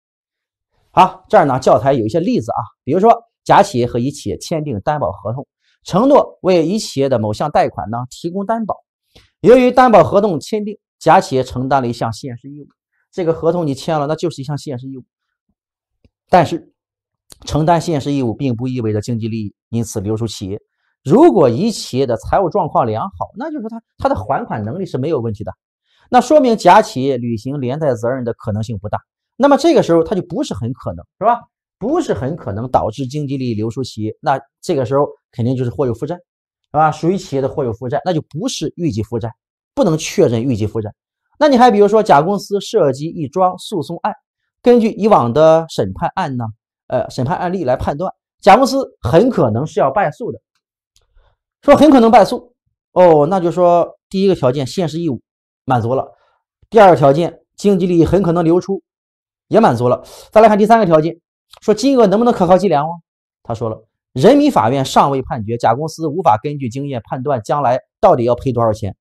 好，这儿呢，教材有一些例子啊，比如说，甲企业和乙企业签订担保合同，承诺为乙企业的某项贷款呢提供担保。由于担保合同签订，甲企业承担了一项现实义务。这个合同你签了，那就是一项现实义务。但是，承担现实义务并不意味着经济利益。因此，流出企业如果乙企业的财务状况良好，那就是说他他的还款能力是没有问题的。那说明甲企业履行连带责任的可能性不大。那么这个时候它就不是很可能，是吧？不是很可能导致经济利益流出企业，那这个时候肯定就是货有负债，啊，属于企业的货有负债，那就不是预计负债，不能确认预计负债。那你还比如说，甲公司涉及一桩诉讼案，根据以往的审判案呢，呃，审判案例来判断，甲公司很可能是要败诉的，说很可能败诉，哦，那就说第一个条件现实义务满足了，第二个条件经济利益很可能流出。也满足了，再来看第三个条件，说金额能不能可靠计量啊？他说了，人民法院尚未判决，甲公司无法根据经验判断将来到底要赔多少钱，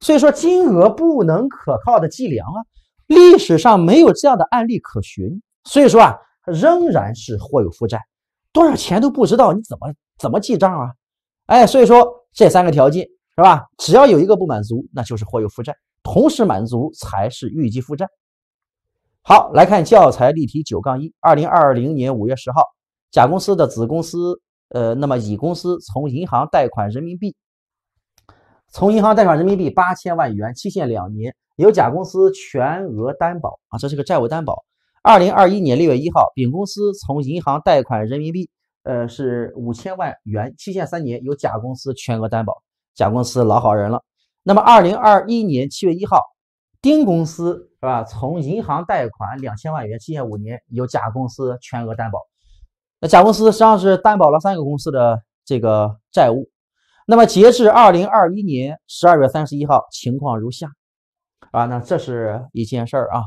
所以说金额不能可靠的计量啊，历史上没有这样的案例可循，所以说啊，仍然是或有负债，多少钱都不知道，你怎么怎么记账啊？哎，所以说这三个条件是吧？只要有一个不满足，那就是或有负债，同时满足才是预计负债。好，来看教材例题九杠一。二零二零年五月十号，甲公司的子公司，呃，那么乙公司从银行贷款人民币，从银行贷款人民币八千万元，期限两年，由甲公司全额担保啊，这是个债务担保。二零二一年六月一号，丙公司从银行贷款人民币，呃，是五千万元，期限三年，由甲公司全额担保。甲公司老好人了。那么二零二一年七月一号，丁公司。是吧？从银行贷款两千万元，期限五年，由甲公司全额担保。那甲公司实际上是担保了三个公司的这个债务。那么截至二零二一年十二月三十一号，情况如下啊。那这是一件事儿啊。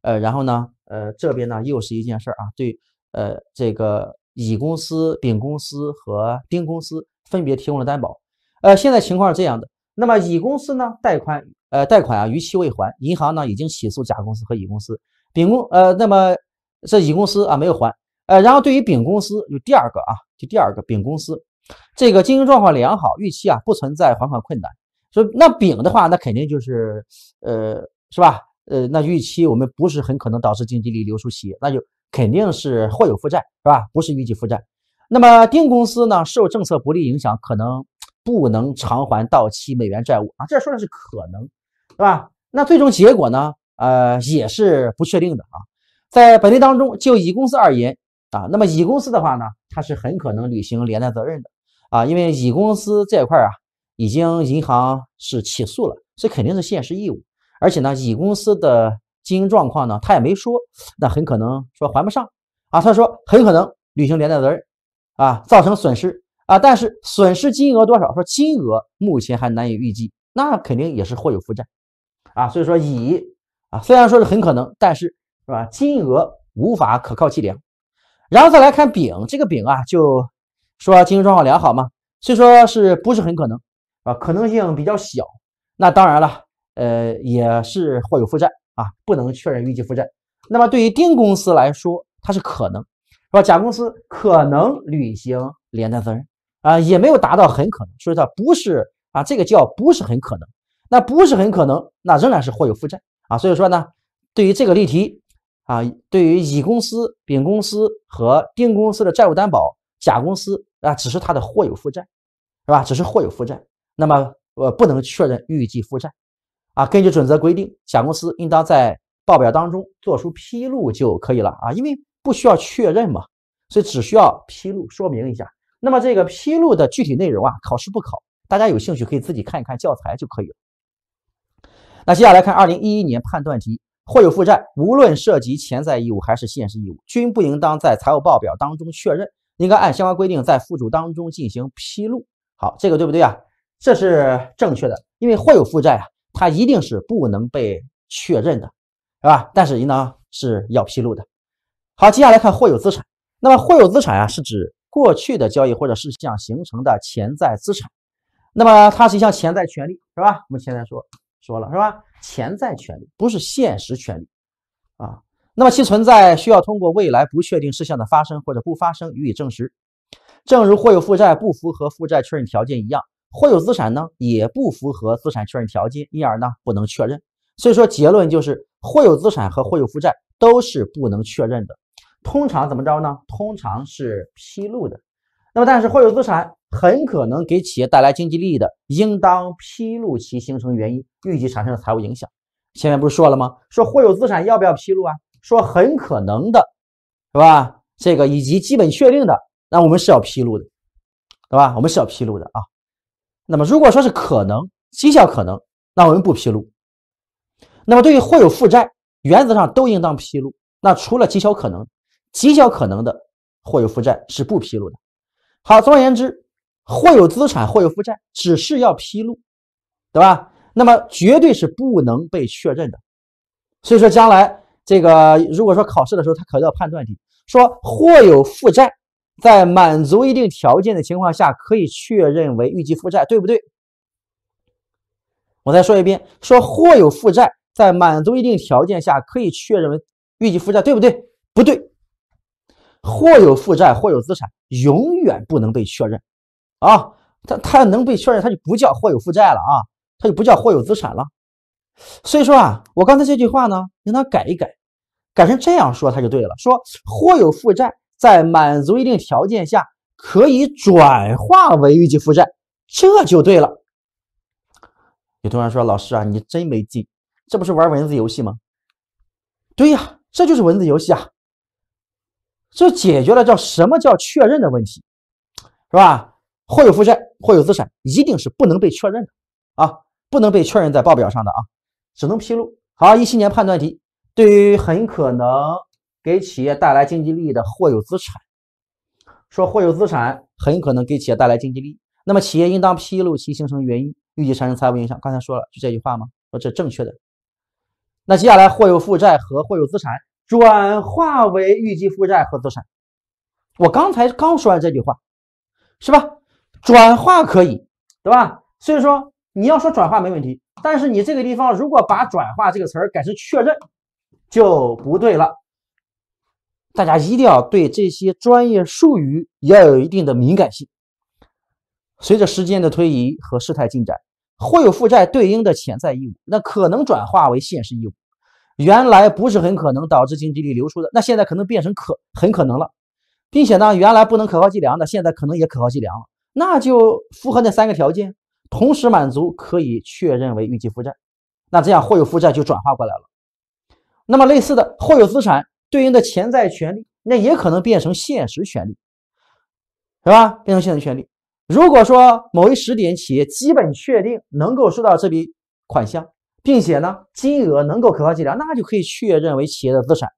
呃，然后呢，呃，这边呢又是一件事儿啊。对，呃，这个乙公司、丙公司和丁公司分别提供了担保。呃，现在情况是这样的。那么乙公司呢，贷款。呃，贷款啊逾期未还，银行呢已经起诉甲公司和乙公司，丙公呃，那么这乙公司啊没有还，呃，然后对于丙公司有第二个啊，就第二个丙公司，这个经营状况良好，逾期啊不存在还款困难，所以那丙的话，那肯定就是呃是吧？呃，那逾期我们不是很可能导致经济力流出企业，那就肯定是或有负债是吧？不是预计负债。那么丁公司呢，受政策不利影响，可能不能偿还到期美元债务啊，这说的是可能。对吧？那最终结果呢？呃，也是不确定的啊。在本例当中，就乙公司而言啊，那么乙公司的话呢，它是很可能履行连带责任的啊，因为乙公司这一块啊，已经银行是起诉了，这肯定是现实义务。而且呢，乙公司的经营状况呢，他也没说，那很可能说还不上啊。他说很可能履行连带责任啊，造成损失啊，但是损失金额多少？说金额目前还难以预计，那肯定也是或有负债。啊，所以说乙啊，虽然说是很可能，但是是吧，金额无法可靠计量。然后再来看丙，这个丙啊，就说经营状况良好嘛，虽说是不是很可能，啊，可能性比较小。那当然了，呃，也是或有负债啊，不能确认预计负债。那么对于丁公司来说，它是可能，是吧？甲公司可能履行连带责任啊，也没有达到很可能，所以说不是啊，这个叫不是很可能。那不是很可能，那仍然是或有负债啊。所以说呢，对于这个例题啊，对于乙公司、丙公司和丁公司的债务担保，甲公司啊只是他的或有负债，是吧？只是或有负债，那么呃不能确认预计负债啊。根据准则规定，甲公司应当在报表当中做出披露就可以了啊，因为不需要确认嘛，所以只需要披露说明一下。那么这个披露的具体内容啊，考试不考，大家有兴趣可以自己看一看教材就可以了。那接下来看二零一一年判断题，或有负债无论涉及潜在义务还是现实义务，均不应当在财务报表当中确认，应该按相关规定在附注当中进行披露。好，这个对不对啊？这是正确的，因为或有负债啊，它一定是不能被确认的，是吧？但是应当是要披露的。好，接下来看或有资产。那么或有资产啊，是指过去的交易或者事项形成的潜在资产，那么它是一项潜在权利，是吧？我们前在说。说了是吧？潜在权利不是现实权利啊。那么其存在需要通过未来不确定事项的发生或者不发生予以证实。正如或有负债不符合负债确认条件一样，或有资产呢也不符合资产确认条件，因而呢不能确认。所以说结论就是，或有资产和或有负债都是不能确认的。通常怎么着呢？通常是披露的。那么，但是或有资产很可能给企业带来经济利益的，应当披露其形成原因、预计产生的财务影响。前面不是说了吗？说或有资产要不要披露啊？说很可能的，是吧？这个以及基本确定的，那我们是要披露的，对吧？我们是要披露的啊。那么，如果说是可能、极小可能，那我们不披露。那么，对于或有负债，原则上都应当披露。那除了极小可能、极小可能的或有负债是不披露的。好，总而言之，或有资产或有负债，只是要披露，对吧？那么绝对是不能被确认的。所以说，将来这个如果说考试的时候，它考到判断题，说或有负债在满足一定条件的情况下可以确认为预计负债，对不对？我再说一遍，说或有负债在满足一定条件下可以确认为预计负债，对不对？不对。或有负债，或有资产，永远不能被确认，啊，它它要能被确认，它就不叫或有负债了啊，它就不叫或有资产了。所以说啊，我刚才这句话呢，应当改一改，改成这样说，它就对了。说或有负债在满足一定条件下可以转化为预计负债，这就对了。有同学说，老师啊，你真没劲，这不是玩文字游戏吗？对呀，这就是文字游戏啊。这解决了叫什么叫确认的问题，是吧？或有负债或有资产一定是不能被确认的啊，不能被确认在报表上的啊，只能披露。好，一七年判断题，对于很可能给企业带来经济利益的或有资产，说或有资产很可能给企业带来经济利益，那么企业应当披露其形成原因、预计产生财务影响。刚才说了就这句话吗？说这正确的。那接下来或有负债和或有资产。转化为预计负债和资产，我刚才刚说完这句话，是吧？转化可以，对吧？所以说你要说转化没问题，但是你这个地方如果把“转化”这个词儿改成“确认”，就不对了。大家一定要对这些专业术语要有一定的敏感性。随着时间的推移和事态进展，或有负债对应的潜在义务，那可能转化为现实义务。原来不是很可能导致经济利益流出的，那现在可能变成可很可能了，并且呢，原来不能可靠计量的，现在可能也可靠计量了，那就符合那三个条件，同时满足，可以确认为预计负债。那这样或有负债就转化过来了。那么类似的，或有资产对应的潜在权利，那也可能变成现实权利，是吧？变成现实权利。如果说某一时点企业基本确定能够收到这笔款项。并且呢，金额能够可靠计量，那就可以确认为企业的资产，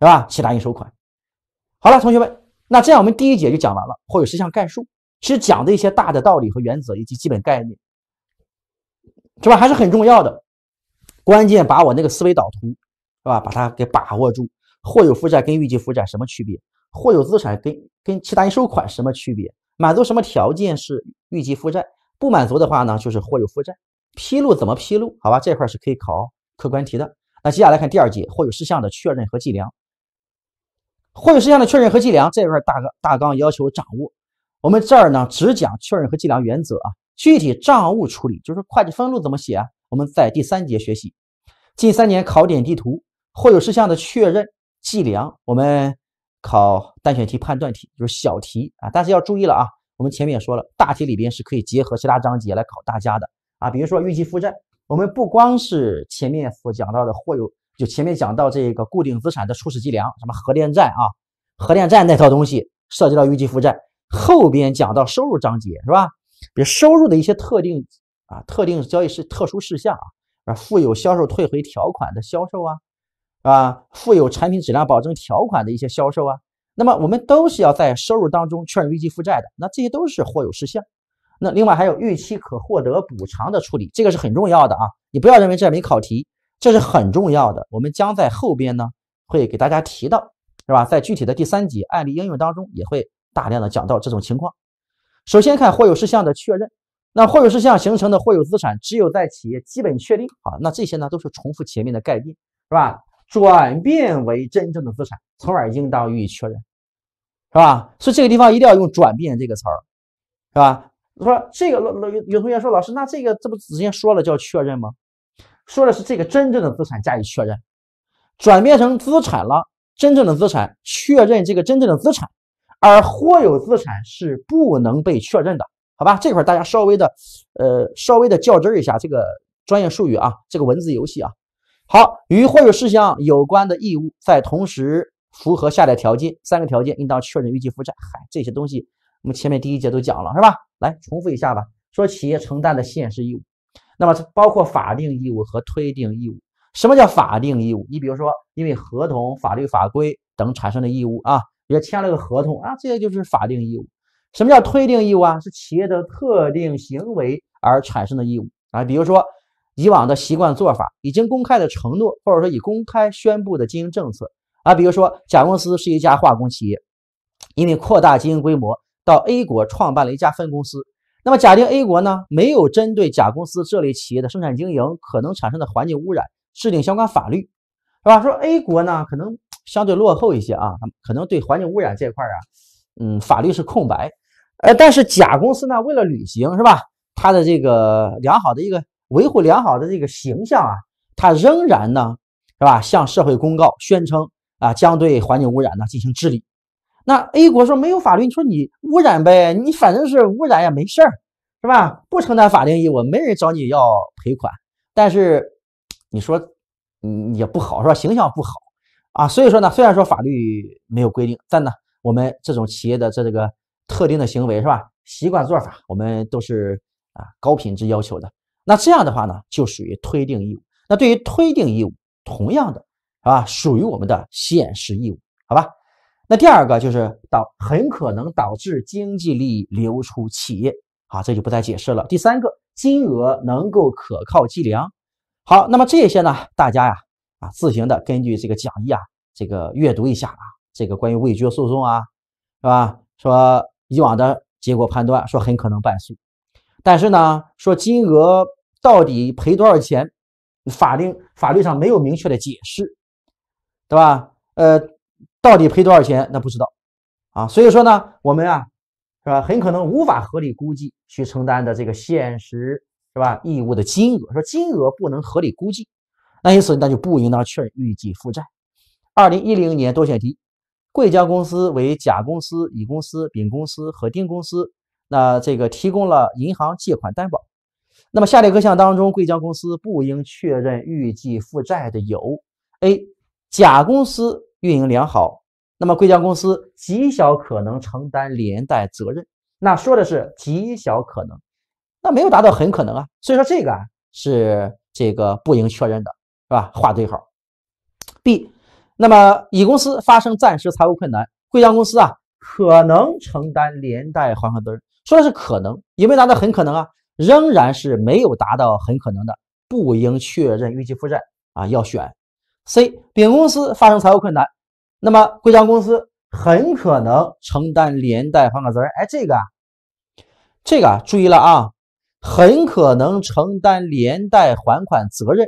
对吧？其他应收款。好了，同学们，那这样我们第一节就讲完了，或有十项概述其实讲的一些大的道理和原则以及基本概念，是吧？还是很重要的。关键把我那个思维导图，是吧？把它给把握住。或有负债跟预计负债什么区别？或有资产跟跟其他应收款什么区别？满足什么条件是预计负债？不满足的话呢，就是或有负债。披露怎么披露？好吧，这块儿是可以考客观题的。那接下来看第二节，或有事项的确认和计量。或有事项的确认和计量这块儿，大纲大纲要求掌握。我们这儿呢，只讲确认和计量原则啊，具体账务处理就是会计分录怎么写啊？我们在第三节学习。近三年考点地图，或有事项的确认计量，我们考单选题、判断题，就是小题啊。但是要注意了啊，我们前面也说了，大题里边是可以结合其他章节来考大家的。啊，比如说预计负债，我们不光是前面所讲到的或有，就前面讲到这个固定资产的初始计量，什么核电站啊，核电站那套东西涉及到预计负债。后边讲到收入章节是吧？比如收入的一些特定啊，特定交易是特殊事项啊，啊，附有销售退回条款的销售啊，啊，附有产品质量保证条款的一些销售啊，那么我们都是要在收入当中确认预计负债的，那这些都是或有事项。那另外还有预期可获得补偿的处理，这个是很重要的啊！你不要认为这没考题，这是很重要的。我们将在后边呢会给大家提到，是吧？在具体的第三节案例应用当中，也会大量的讲到这种情况。首先看或有事项的确认，那或有事项形成的或有资产，只有在企业基本确定啊，那这些呢都是重复前面的概念，是吧？转变为真正的资产，从而应当予以确认，是吧？所以这个地方一定要用“转变”这个词儿，是吧？说这个老老有有同学说老师那这个这不直接说了叫确认吗？说的是这个真正的资产加以确认，转变成资产了，真正的资产确认这个真正的资产，而或有资产是不能被确认的，好吧？这块大家稍微的呃稍微的较真一下这个专业术语啊，这个文字游戏啊。好，与或有事项有关的义务，在同时符合下列条件三个条件，应当确认预计负债。嗨，这些东西。我们前面第一节都讲了，是吧？来重复一下吧。说企业承担的现实义务，那么包括法定义务和推定义务。什么叫法定义务？你比如说，因为合同、法律法规等产生的义务啊，比如签了个合同啊，这些就是法定义务。什么叫推定义务啊？是企业的特定行为而产生的义务啊，比如说以往的习惯做法、已经公开的承诺，或者说已公开宣布的经营政策啊，比如说甲公司是一家化工企业，因为扩大经营规模。到 A 国创办了一家分公司。那么，假定 A 国呢没有针对甲公司这类企业的生产经营可能产生的环境污染制定相关法律，是吧？说 A 国呢可能相对落后一些啊，可能对环境污染这块啊，嗯，法律是空白。呃，但是甲公司呢为了履行是吧，它的这个良好的一个维护良好的这个形象啊，它仍然呢是吧向社会公告宣称啊将对环境污染呢进行治理。那 A 国说没有法律，你说你污染呗，你反正是污染呀，没事儿，是吧？不承担法定义务，没人找你要赔款。但是你说，嗯，也不好，是吧？形象不好啊。所以说呢，虽然说法律没有规定，但呢，我们这种企业的这这个特定的行为，是吧？习惯做法，我们都是啊高品质要求的。那这样的话呢，就属于推定义务。那对于推定义务，同样的是吧？属于我们的现实义务，好吧？那第二个就是导很可能导致经济利益流出企业，好，这就不再解释了。第三个，金额能够可靠计量。好，那么这些呢，大家呀，啊，自行的根据这个讲义啊，这个阅读一下啊，这个关于未决诉讼啊，是吧？说以往的结果判断说很可能败诉，但是呢，说金额到底赔多少钱，法令法律上没有明确的解释，对吧？呃。到底赔多少钱？那不知道，啊，所以说呢，我们啊，是吧，很可能无法合理估计去承担的这个现实是吧义务的金额。说金额不能合理估计，那因此那就不应当确认预计负债。二零一零年多选题，贵江公司为甲公司、乙公司、丙公司和丁公司，那这个提供了银行借款担保。那么下列各项当中，贵江公司不应确认预计负债的有：A. 甲公司。运营良好，那么贵家公司极小可能承担连带责任。那说的是极小可能，那没有达到很可能啊，所以说这个啊是这个不应确认的，是吧？画对号。B，那么乙公司发生暂时财务困难，贵家公司啊可能承担连带还款责任，说的是可能，有没有达到很可能啊？仍然是没有达到很可能的，不应确认预计负债啊，要选 C。丙公司发生财务困难。那么，贵商公司很可能承担连带还款责任。哎，这个啊，这个注意了啊，很可能承担连带还款责任。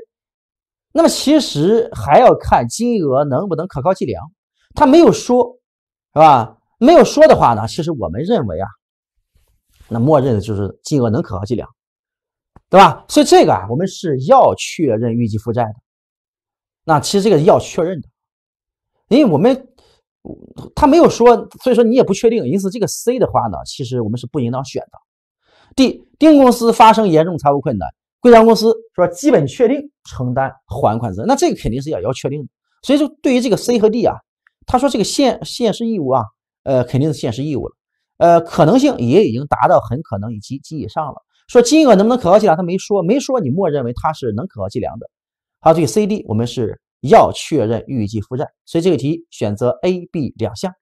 那么，其实还要看金额能不能可靠计量。他没有说，是吧？没有说的话呢，其实我们认为啊，那默认的就是金额能可靠计量，对吧？所以这个啊，我们是要确认预计负债的。那其实这个要确认的。因为我们他没有说，所以说你也不确定。因此，这个 C 的话呢，其实我们是不应当选的。D 丁公司发生严重财务困难，贵江公司说基本确定承担还款责任，那这个肯定是要要确定的。所以说，对于这个 C 和 D 啊，他说这个现现实义务啊，呃，肯定是现实义务了。呃，可能性也已经达到很可能以及及以上了。说金额能不能可靠计量，他没说，没说，你默认为它是能可靠计量的。好，这个 C、D 我们是。要确认预计负债，所以这个题选择 A、B 两项。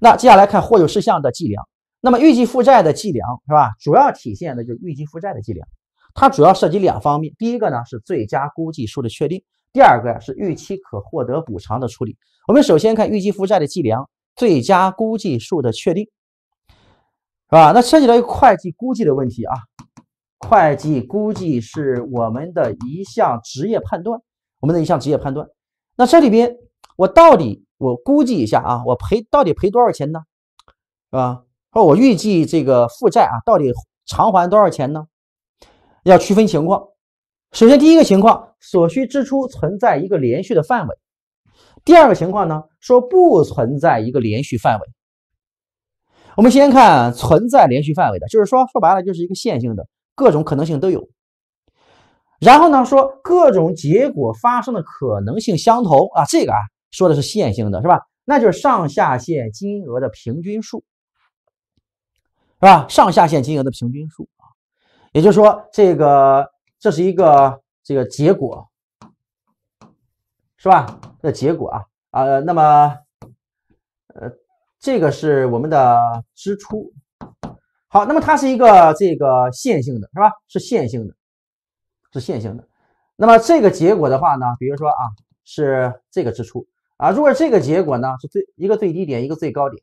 那接下来看货有事项的计量。那么预计负债的计量是吧？主要体现的就是预计负债的计量，它主要涉及两方面。第一个呢是最佳估计数的确定，第二个呀是预期可获得补偿的处理。我们首先看预计负债的计量，最佳估计数的确定是吧？那涉及到会计估计的问题啊。会计估计是我们的一项职业判断。我们的一项职业判断，那这里边我到底我估计一下啊，我赔到底赔多少钱呢？是吧？或我预计这个负债啊，到底偿还多少钱呢？要区分情况。首先第一个情况，所需支出存在一个连续的范围；第二个情况呢，说不存在一个连续范围。我们先看存在连续范围的，就是说说白了就是一个线性的，各种可能性都有。然后呢，说各种结果发生的可能性相同啊，这个啊说的是线性的是吧？那就是上下限金额的平均数，是吧？上下限金额的平均数啊，也就是说，这个这是一个这个结果，是吧？的结果啊啊，那么，呃，这个是我们的支出。好，那么它是一个这个线性的是吧？是线性的。是线性的，那么这个结果的话呢，比如说啊，是这个支出啊，如果这个结果呢是最一个最低点，一个最高点，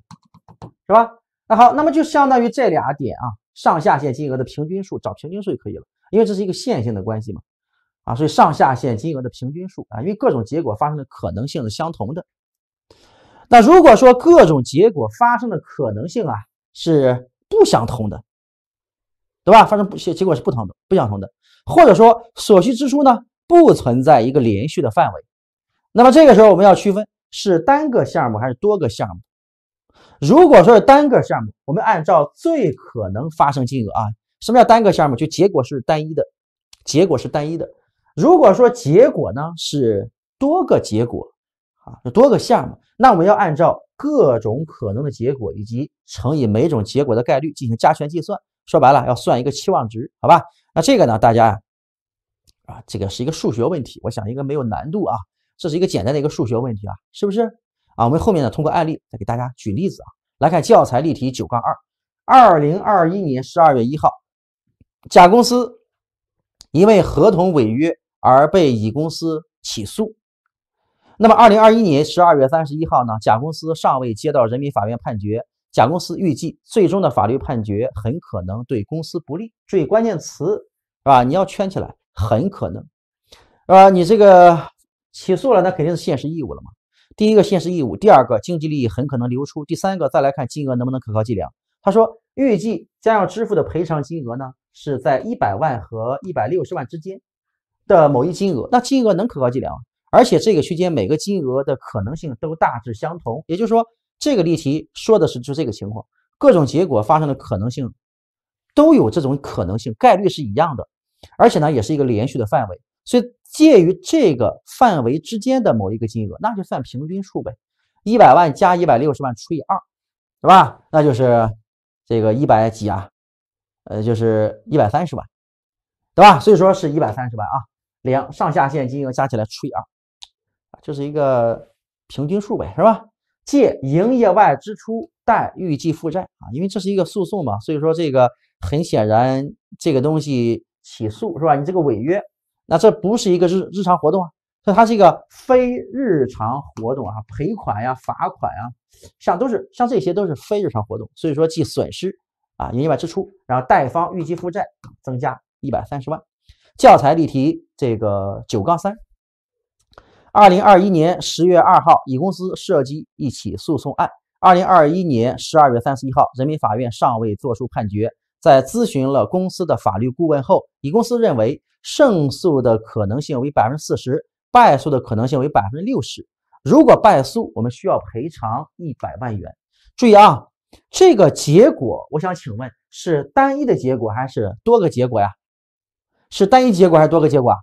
是吧？那好，那么就相当于这俩点啊，上下限金额的平均数，找平均数就可以了，因为这是一个线性的关系嘛，啊，所以上下限金额的平均数啊，因为各种结果发生的可能性是相同的。那如果说各种结果发生的可能性啊是不相同的，对吧？发生不结果是不同的，不相同的。或者说所需支出呢不存在一个连续的范围，那么这个时候我们要区分是单个项目还是多个项目。如果说是单个项目，我们按照最可能发生金额啊，什么叫单个项目？就结果是单一的，结果是单一的。如果说结果呢是多个结果啊，是多个项目，那我们要按照各种可能的结果以及乘以每种结果的概率进行加权计算。说白了，要算一个期望值，好吧？那这个呢，大家啊，这个是一个数学问题，我想应该没有难度啊，这是一个简单的一个数学问题啊，是不是？啊，我们后面呢，通过案例再给大家举例子啊，来看教材例题九杠二。二零二一年十二月一号，甲公司因为合同违约而被乙公司起诉。那么，二零二一年十二月三十一号呢，甲公司尚未接到人民法院判决。甲公司预计最终的法律判决很可能对公司不利。注意关键词啊，你要圈起来。很可能，啊，你这个起诉了，那肯定是现实义务了嘛。第一个现实义务，第二个经济利益很可能流出，第三个再来看金额能不能可靠计量。他说预计将要支付的赔偿金额呢是在一百万和一百六十万之间的某一金额，那金额能可靠计量，而且这个区间每个金额的可能性都大致相同，也就是说。这个例题说的是就这个情况，各种结果发生的可能性都有这种可能性，概率是一样的，而且呢也是一个连续的范围，所以介于这个范围之间的某一个金额，那就算平均数呗，一百万加一百六十万除以二，是吧？那就是这个一百几啊，呃，就是一百三十万，对吧？所以说是一百三十万啊，两上下限金额加起来除以二，就是一个平均数呗，是吧？借营业外支出，贷预计负债啊，因为这是一个诉讼嘛，所以说这个很显然这个东西起诉是吧？你这个违约，那这不是一个日日常活动啊，以它是一个非日常活动啊，赔款呀、罚款呀，像都是像这些都是非日常活动，所以说记损失啊，营业外支出，然后贷方预计负债增加一百三十万。教材例题这个九杠三。二零二一年十月二号，乙公司涉及一起诉讼案。二零二一年十二月三十一号，人民法院尚未作出判决。在咨询了公司的法律顾问后，乙公司认为胜诉的可能性为百分之四十，败诉的可能性为百分之六十。如果败诉，我们需要赔偿一百万元。注意啊，这个结果，我想请问是单一的结果还是多个结果呀？是单一结果还是多个结果啊？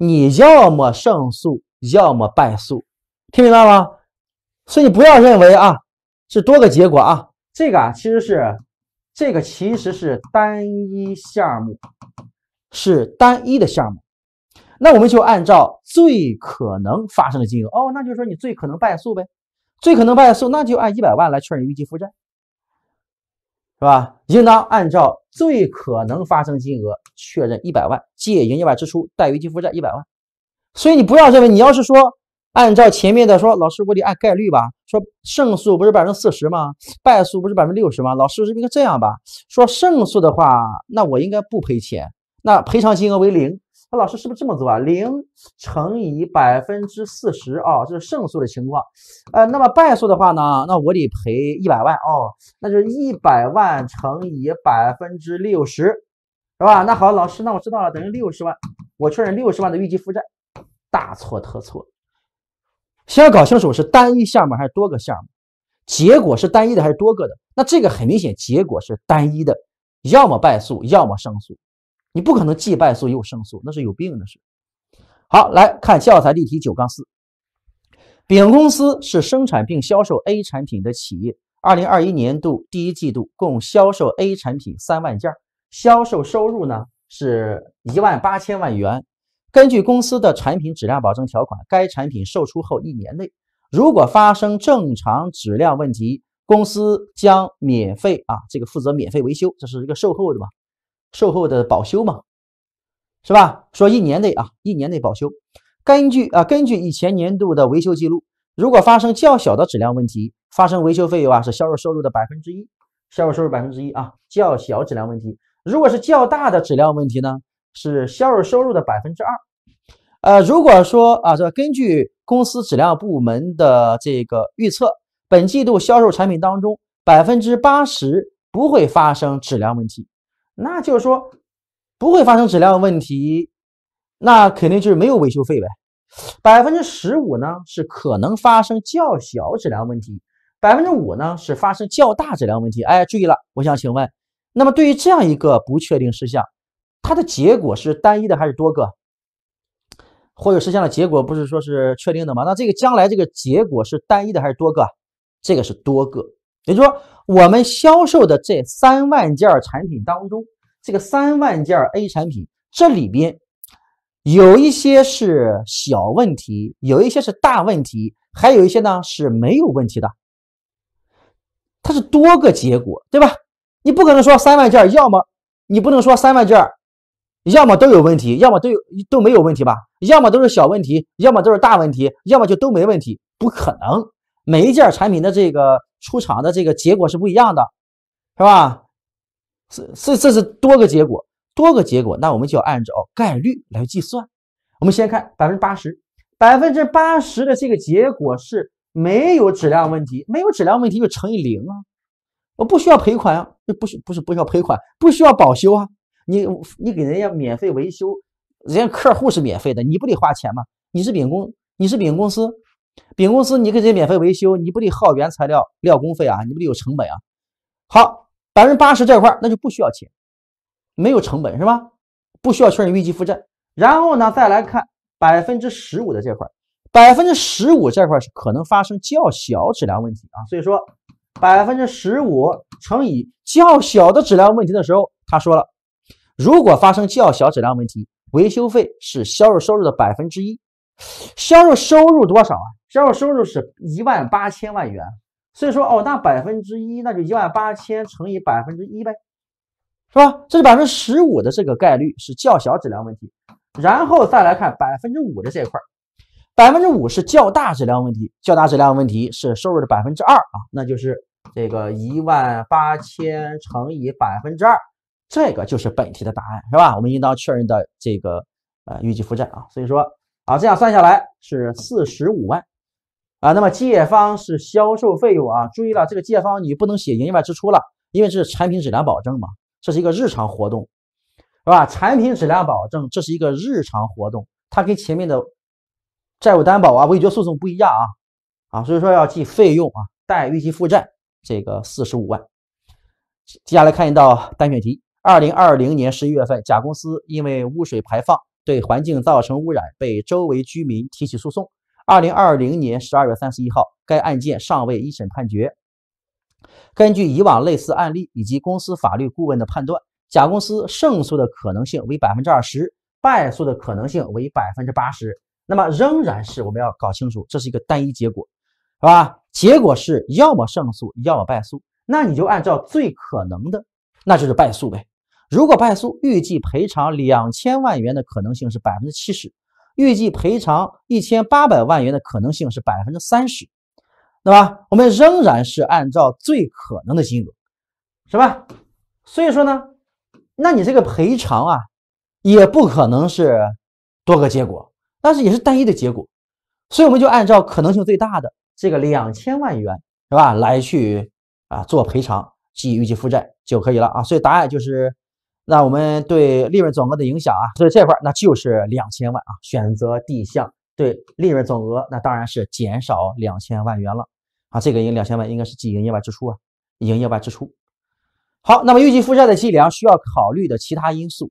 你要么胜诉，要么败诉，听明白吗？所以你不要认为啊是多个结果啊，这个啊其实是这个其实是单一项目，是单一的项目。那我们就按照最可能发生的金额，哦，那就是说你最可能败诉呗，最可能败诉，那就按一百万来确认预计负债。是吧？应当按照最可能发生金额确认一百万，借营业外支出，贷预计负债一百万。所以你不要认为，你要是说按照前面的说，老师我得按概率吧？说胜诉不是百分之四十吗？败诉不是百分之六十吗？老师是不是这样吧？说胜诉的话，那我应该不赔钱，那赔偿金额为零。那老师是不是这么做啊？零乘以百分之四十啊，这是胜诉的情况。呃，那么败诉的话呢，那我得赔一百万哦，那就是一百万乘以百分之六十，是吧？那好，老师，那我知道了，等于六十万。我确认六十万的预计负债。大错特错。先要搞清楚是单一项目还是多个项目，结果是单一的还是多个的？那这个很明显，结果是单一的，要么败诉，要么胜诉。你不可能既败诉又胜诉，那是有病的事。好，来看教材例题九杠四。丙公司是生产并销售 A 产品的企业。二零二一年度第一季度共销售 A 产品三万件，销售收入呢是一万八千万元。根据公司的产品质量保证条款，该产品售出后一年内，如果发生正常质量问题，公司将免费啊，这个负责免费维修，这是一个售后的吧？售后的保修嘛，是吧？说一年内啊，一年内保修。根据啊，根据以前年度的维修记录，如果发生较小的质量问题，发生维修费用啊是销售收入的百分之一，销售收入百分之一啊。较小质量问题，如果是较大的质量问题呢，是销售收入的百分之二。呃，如果说啊，这根据公司质量部门的这个预测，本季度销售产品当中百分之八十不会发生质量问题。那就是说，不会发生质量问题，那肯定就是没有维修费呗。百分之十五呢是可能发生较小质量问题，百分之五呢是发生较大质量问题。哎，注意了，我想请问，那么对于这样一个不确定事项，它的结果是单一的还是多个？或者事项的结果不是说是确定的吗？那这个将来这个结果是单一的还是多个？这个是多个。也就是说，我们销售的这三万件产品当中，这个三万件 A 产品，这里边有一些是小问题，有一些是大问题，还有一些呢是没有问题的。它是多个结果，对吧？你不可能说三万件，要么你不能说三万件，要么都有问题，要么都有都没有问题吧？要么都是小问题，要么都是大问题，要么就都没问题，不可能。每一件产品的这个出厂的这个结果是不一样的，是吧？是是这是多个结果，多个结果，那我们就要按照概率来计算。我们先看百分之八十，百分之八十的这个结果是没有质量问题，没有质量问题就乘以零啊，我不需要赔款啊，就不需不是不需要赔款，不需要保修啊，你你给人家免费维修，人家客户是免费的，你不得花钱吗？你是丙公，你是丙公司。丙公司，你给人家免费维修，你不得耗原材料、料工费啊？你不得有成本啊？好，百分之八十这块那就不需要钱，没有成本是吧？不需要确认预计负债。然后呢，再来看百分之十五的这块百分之十五这块是可能发生较小质量问题啊。所以说，百分之十五乘以较小的质量问题的时候，他说了，如果发生较小质量问题，维修费是销售收入的百分之一。销售收入多少啊？销售收入是一万八千万元，所以说哦，那百分之一那就一万八千乘以百分之一呗，是吧？这是百分之十五的这个概率是较小质量问题，然后再来看百分之五的这一块，百分之五是较大质量问题，较大质量问题是收入的百分之二啊，那就是这个一万八千乘以百分之二，这个就是本题的答案是吧？我们应当确认的这个呃预计负债啊，所以说。好，这样算下来是四十五万，啊，那么借方是销售费用啊，注意了，这个借方你不能写营业外支出了，因为这是产品质量保证嘛，这是一个日常活动，是吧？产品质量保证这是一个日常活动，它跟前面的债务担保啊、未决诉讼不一样啊，啊，所以说要记费用啊，贷预计负债这个四十五万。接下来看一道单选题：二零二零年十一月份，甲公司因为污水排放。对环境造成污染，被周围居民提起诉讼。二零二零年十二月三十一号，该案件尚未一审判决。根据以往类似案例以及公司法律顾问的判断，甲公司胜诉的可能性为百分之二十，败诉的可能性为百分之八十。那么，仍然是我们要搞清楚，这是一个单一结果，是吧？结果是要么胜诉，要么败诉。那你就按照最可能的，那就是败诉呗。如果败诉，预计赔偿两千万元的可能性是百分之七十，预计赔偿一千八百万元的可能性是百分之三十，对吧？我们仍然是按照最可能的金额，是吧？所以说呢，那你这个赔偿啊，也不可能是多个结果，但是也是单一的结果，所以我们就按照可能性最大的这个两千万元，是吧？来去啊做赔偿，记预计负债就可以了啊。所以答案就是。那我们对利润总额的影响啊，所以这块那就是两千万啊。选择 D 项，对利润总额那当然是减少两千万元了啊。这个营两千万应该是计营业外支出啊，营业外支出。好，那么预计负债的计量需要考虑的其他因素，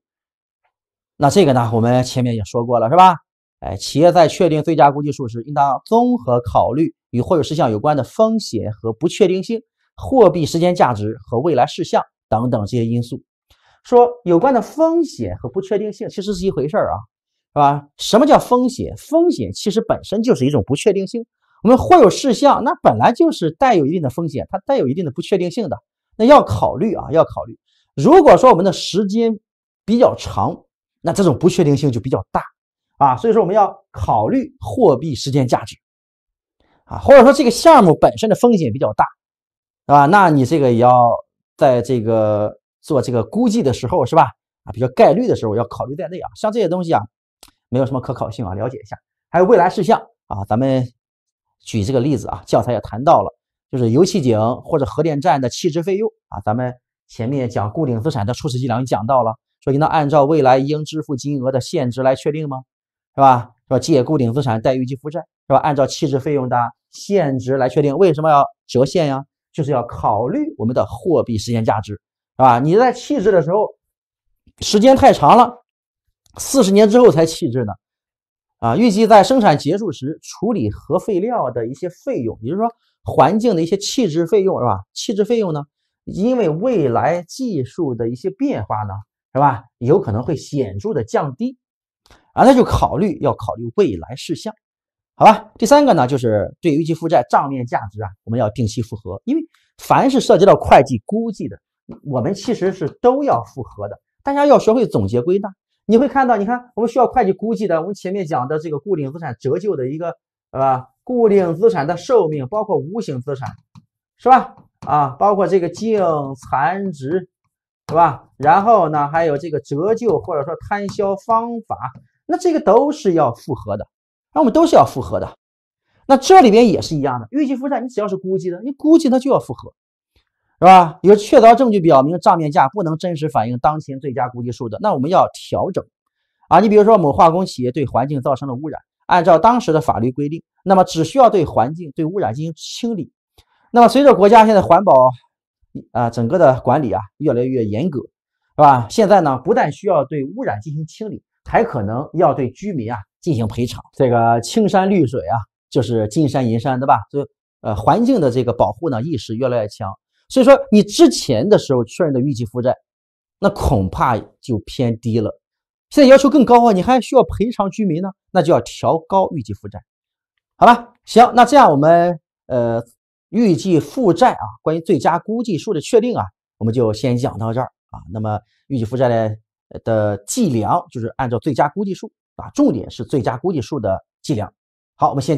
那这个呢，我们前面也说过了，是吧？哎，企业在确定最佳估计数时，应当综合考虑与或有事项有关的风险和不确定性、货币时间价值和未来事项等等这些因素。说有关的风险和不确定性其实是一回事儿啊，是吧？什么叫风险？风险其实本身就是一种不确定性。我们会有事项，那本来就是带有一定的风险，它带有一定的不确定性的，那要考虑啊，要考虑。如果说我们的时间比较长，那这种不确定性就比较大啊，所以说我们要考虑货币时间价值啊，或者说这个项目本身的风险比较大，是吧？那你这个也要在这个。做这个估计的时候是吧？啊，比较概率的时候要考虑在内啊，像这些东西啊，没有什么可考性啊。了解一下，还有未来事项啊，咱们举这个例子啊，教材也谈到了，就是油气井或者核电站的弃置费用啊，咱们前面讲固定资产的初始计量讲到了，说你能按照未来应支付金额的现值来确定吗？是吧？吧？借固定资产待预计负债是吧？按照弃置费用的现值来确定，为什么要折现呀？就是要考虑我们的货币时间价值。是吧？你在弃置的时候，时间太长了，四十年之后才弃置呢，啊，预计在生产结束时处理核废料的一些费用，也就是说环境的一些弃置费用是吧？弃置费用呢，因为未来技术的一些变化呢，是吧？有可能会显著的降低，啊，那就考虑要考虑未来事项，好吧？第三个呢，就是对于预计负债账面价值啊，我们要定期复核，因为凡是涉及到会计估计的。我们其实是都要复合的，大家要学会总结归纳。你会看到，你看我们需要会计估计的，我们前面讲的这个固定资产折旧的一个，是吧？固定资产的寿命，包括无形资产，是吧？啊，包括这个净残值，是吧？然后呢，还有这个折旧或者说摊销方法，那这个都是要复合的。那我们都是要复合的。那这里边也是一样的，预计负债你只要是估计的，你估计它就要复合。是吧？有确凿证据表明账面价不能真实反映当前最佳估计数的，那我们要调整啊。你比如说某化工企业对环境造成了污染，按照当时的法律规定，那么只需要对环境对污染进行清理。那么随着国家现在环保啊整个的管理啊越来越严格，是吧？现在呢，不但需要对污染进行清理，还可能要对居民啊进行赔偿。这个青山绿水啊，就是金山银山，对吧？就呃，环境的这个保护呢意识越来越强。所以说，你之前的时候确认的预计负债，那恐怕就偏低了。现在要求更高啊，你还需要赔偿居民呢，那就要调高预计负债。好了，行，那这样我们呃，预计负债啊，关于最佳估计数的确定啊，我们就先讲到这儿啊。那么预计负债的的计量就是按照最佳估计数啊，重点是最佳估计数的计量。好，我们先。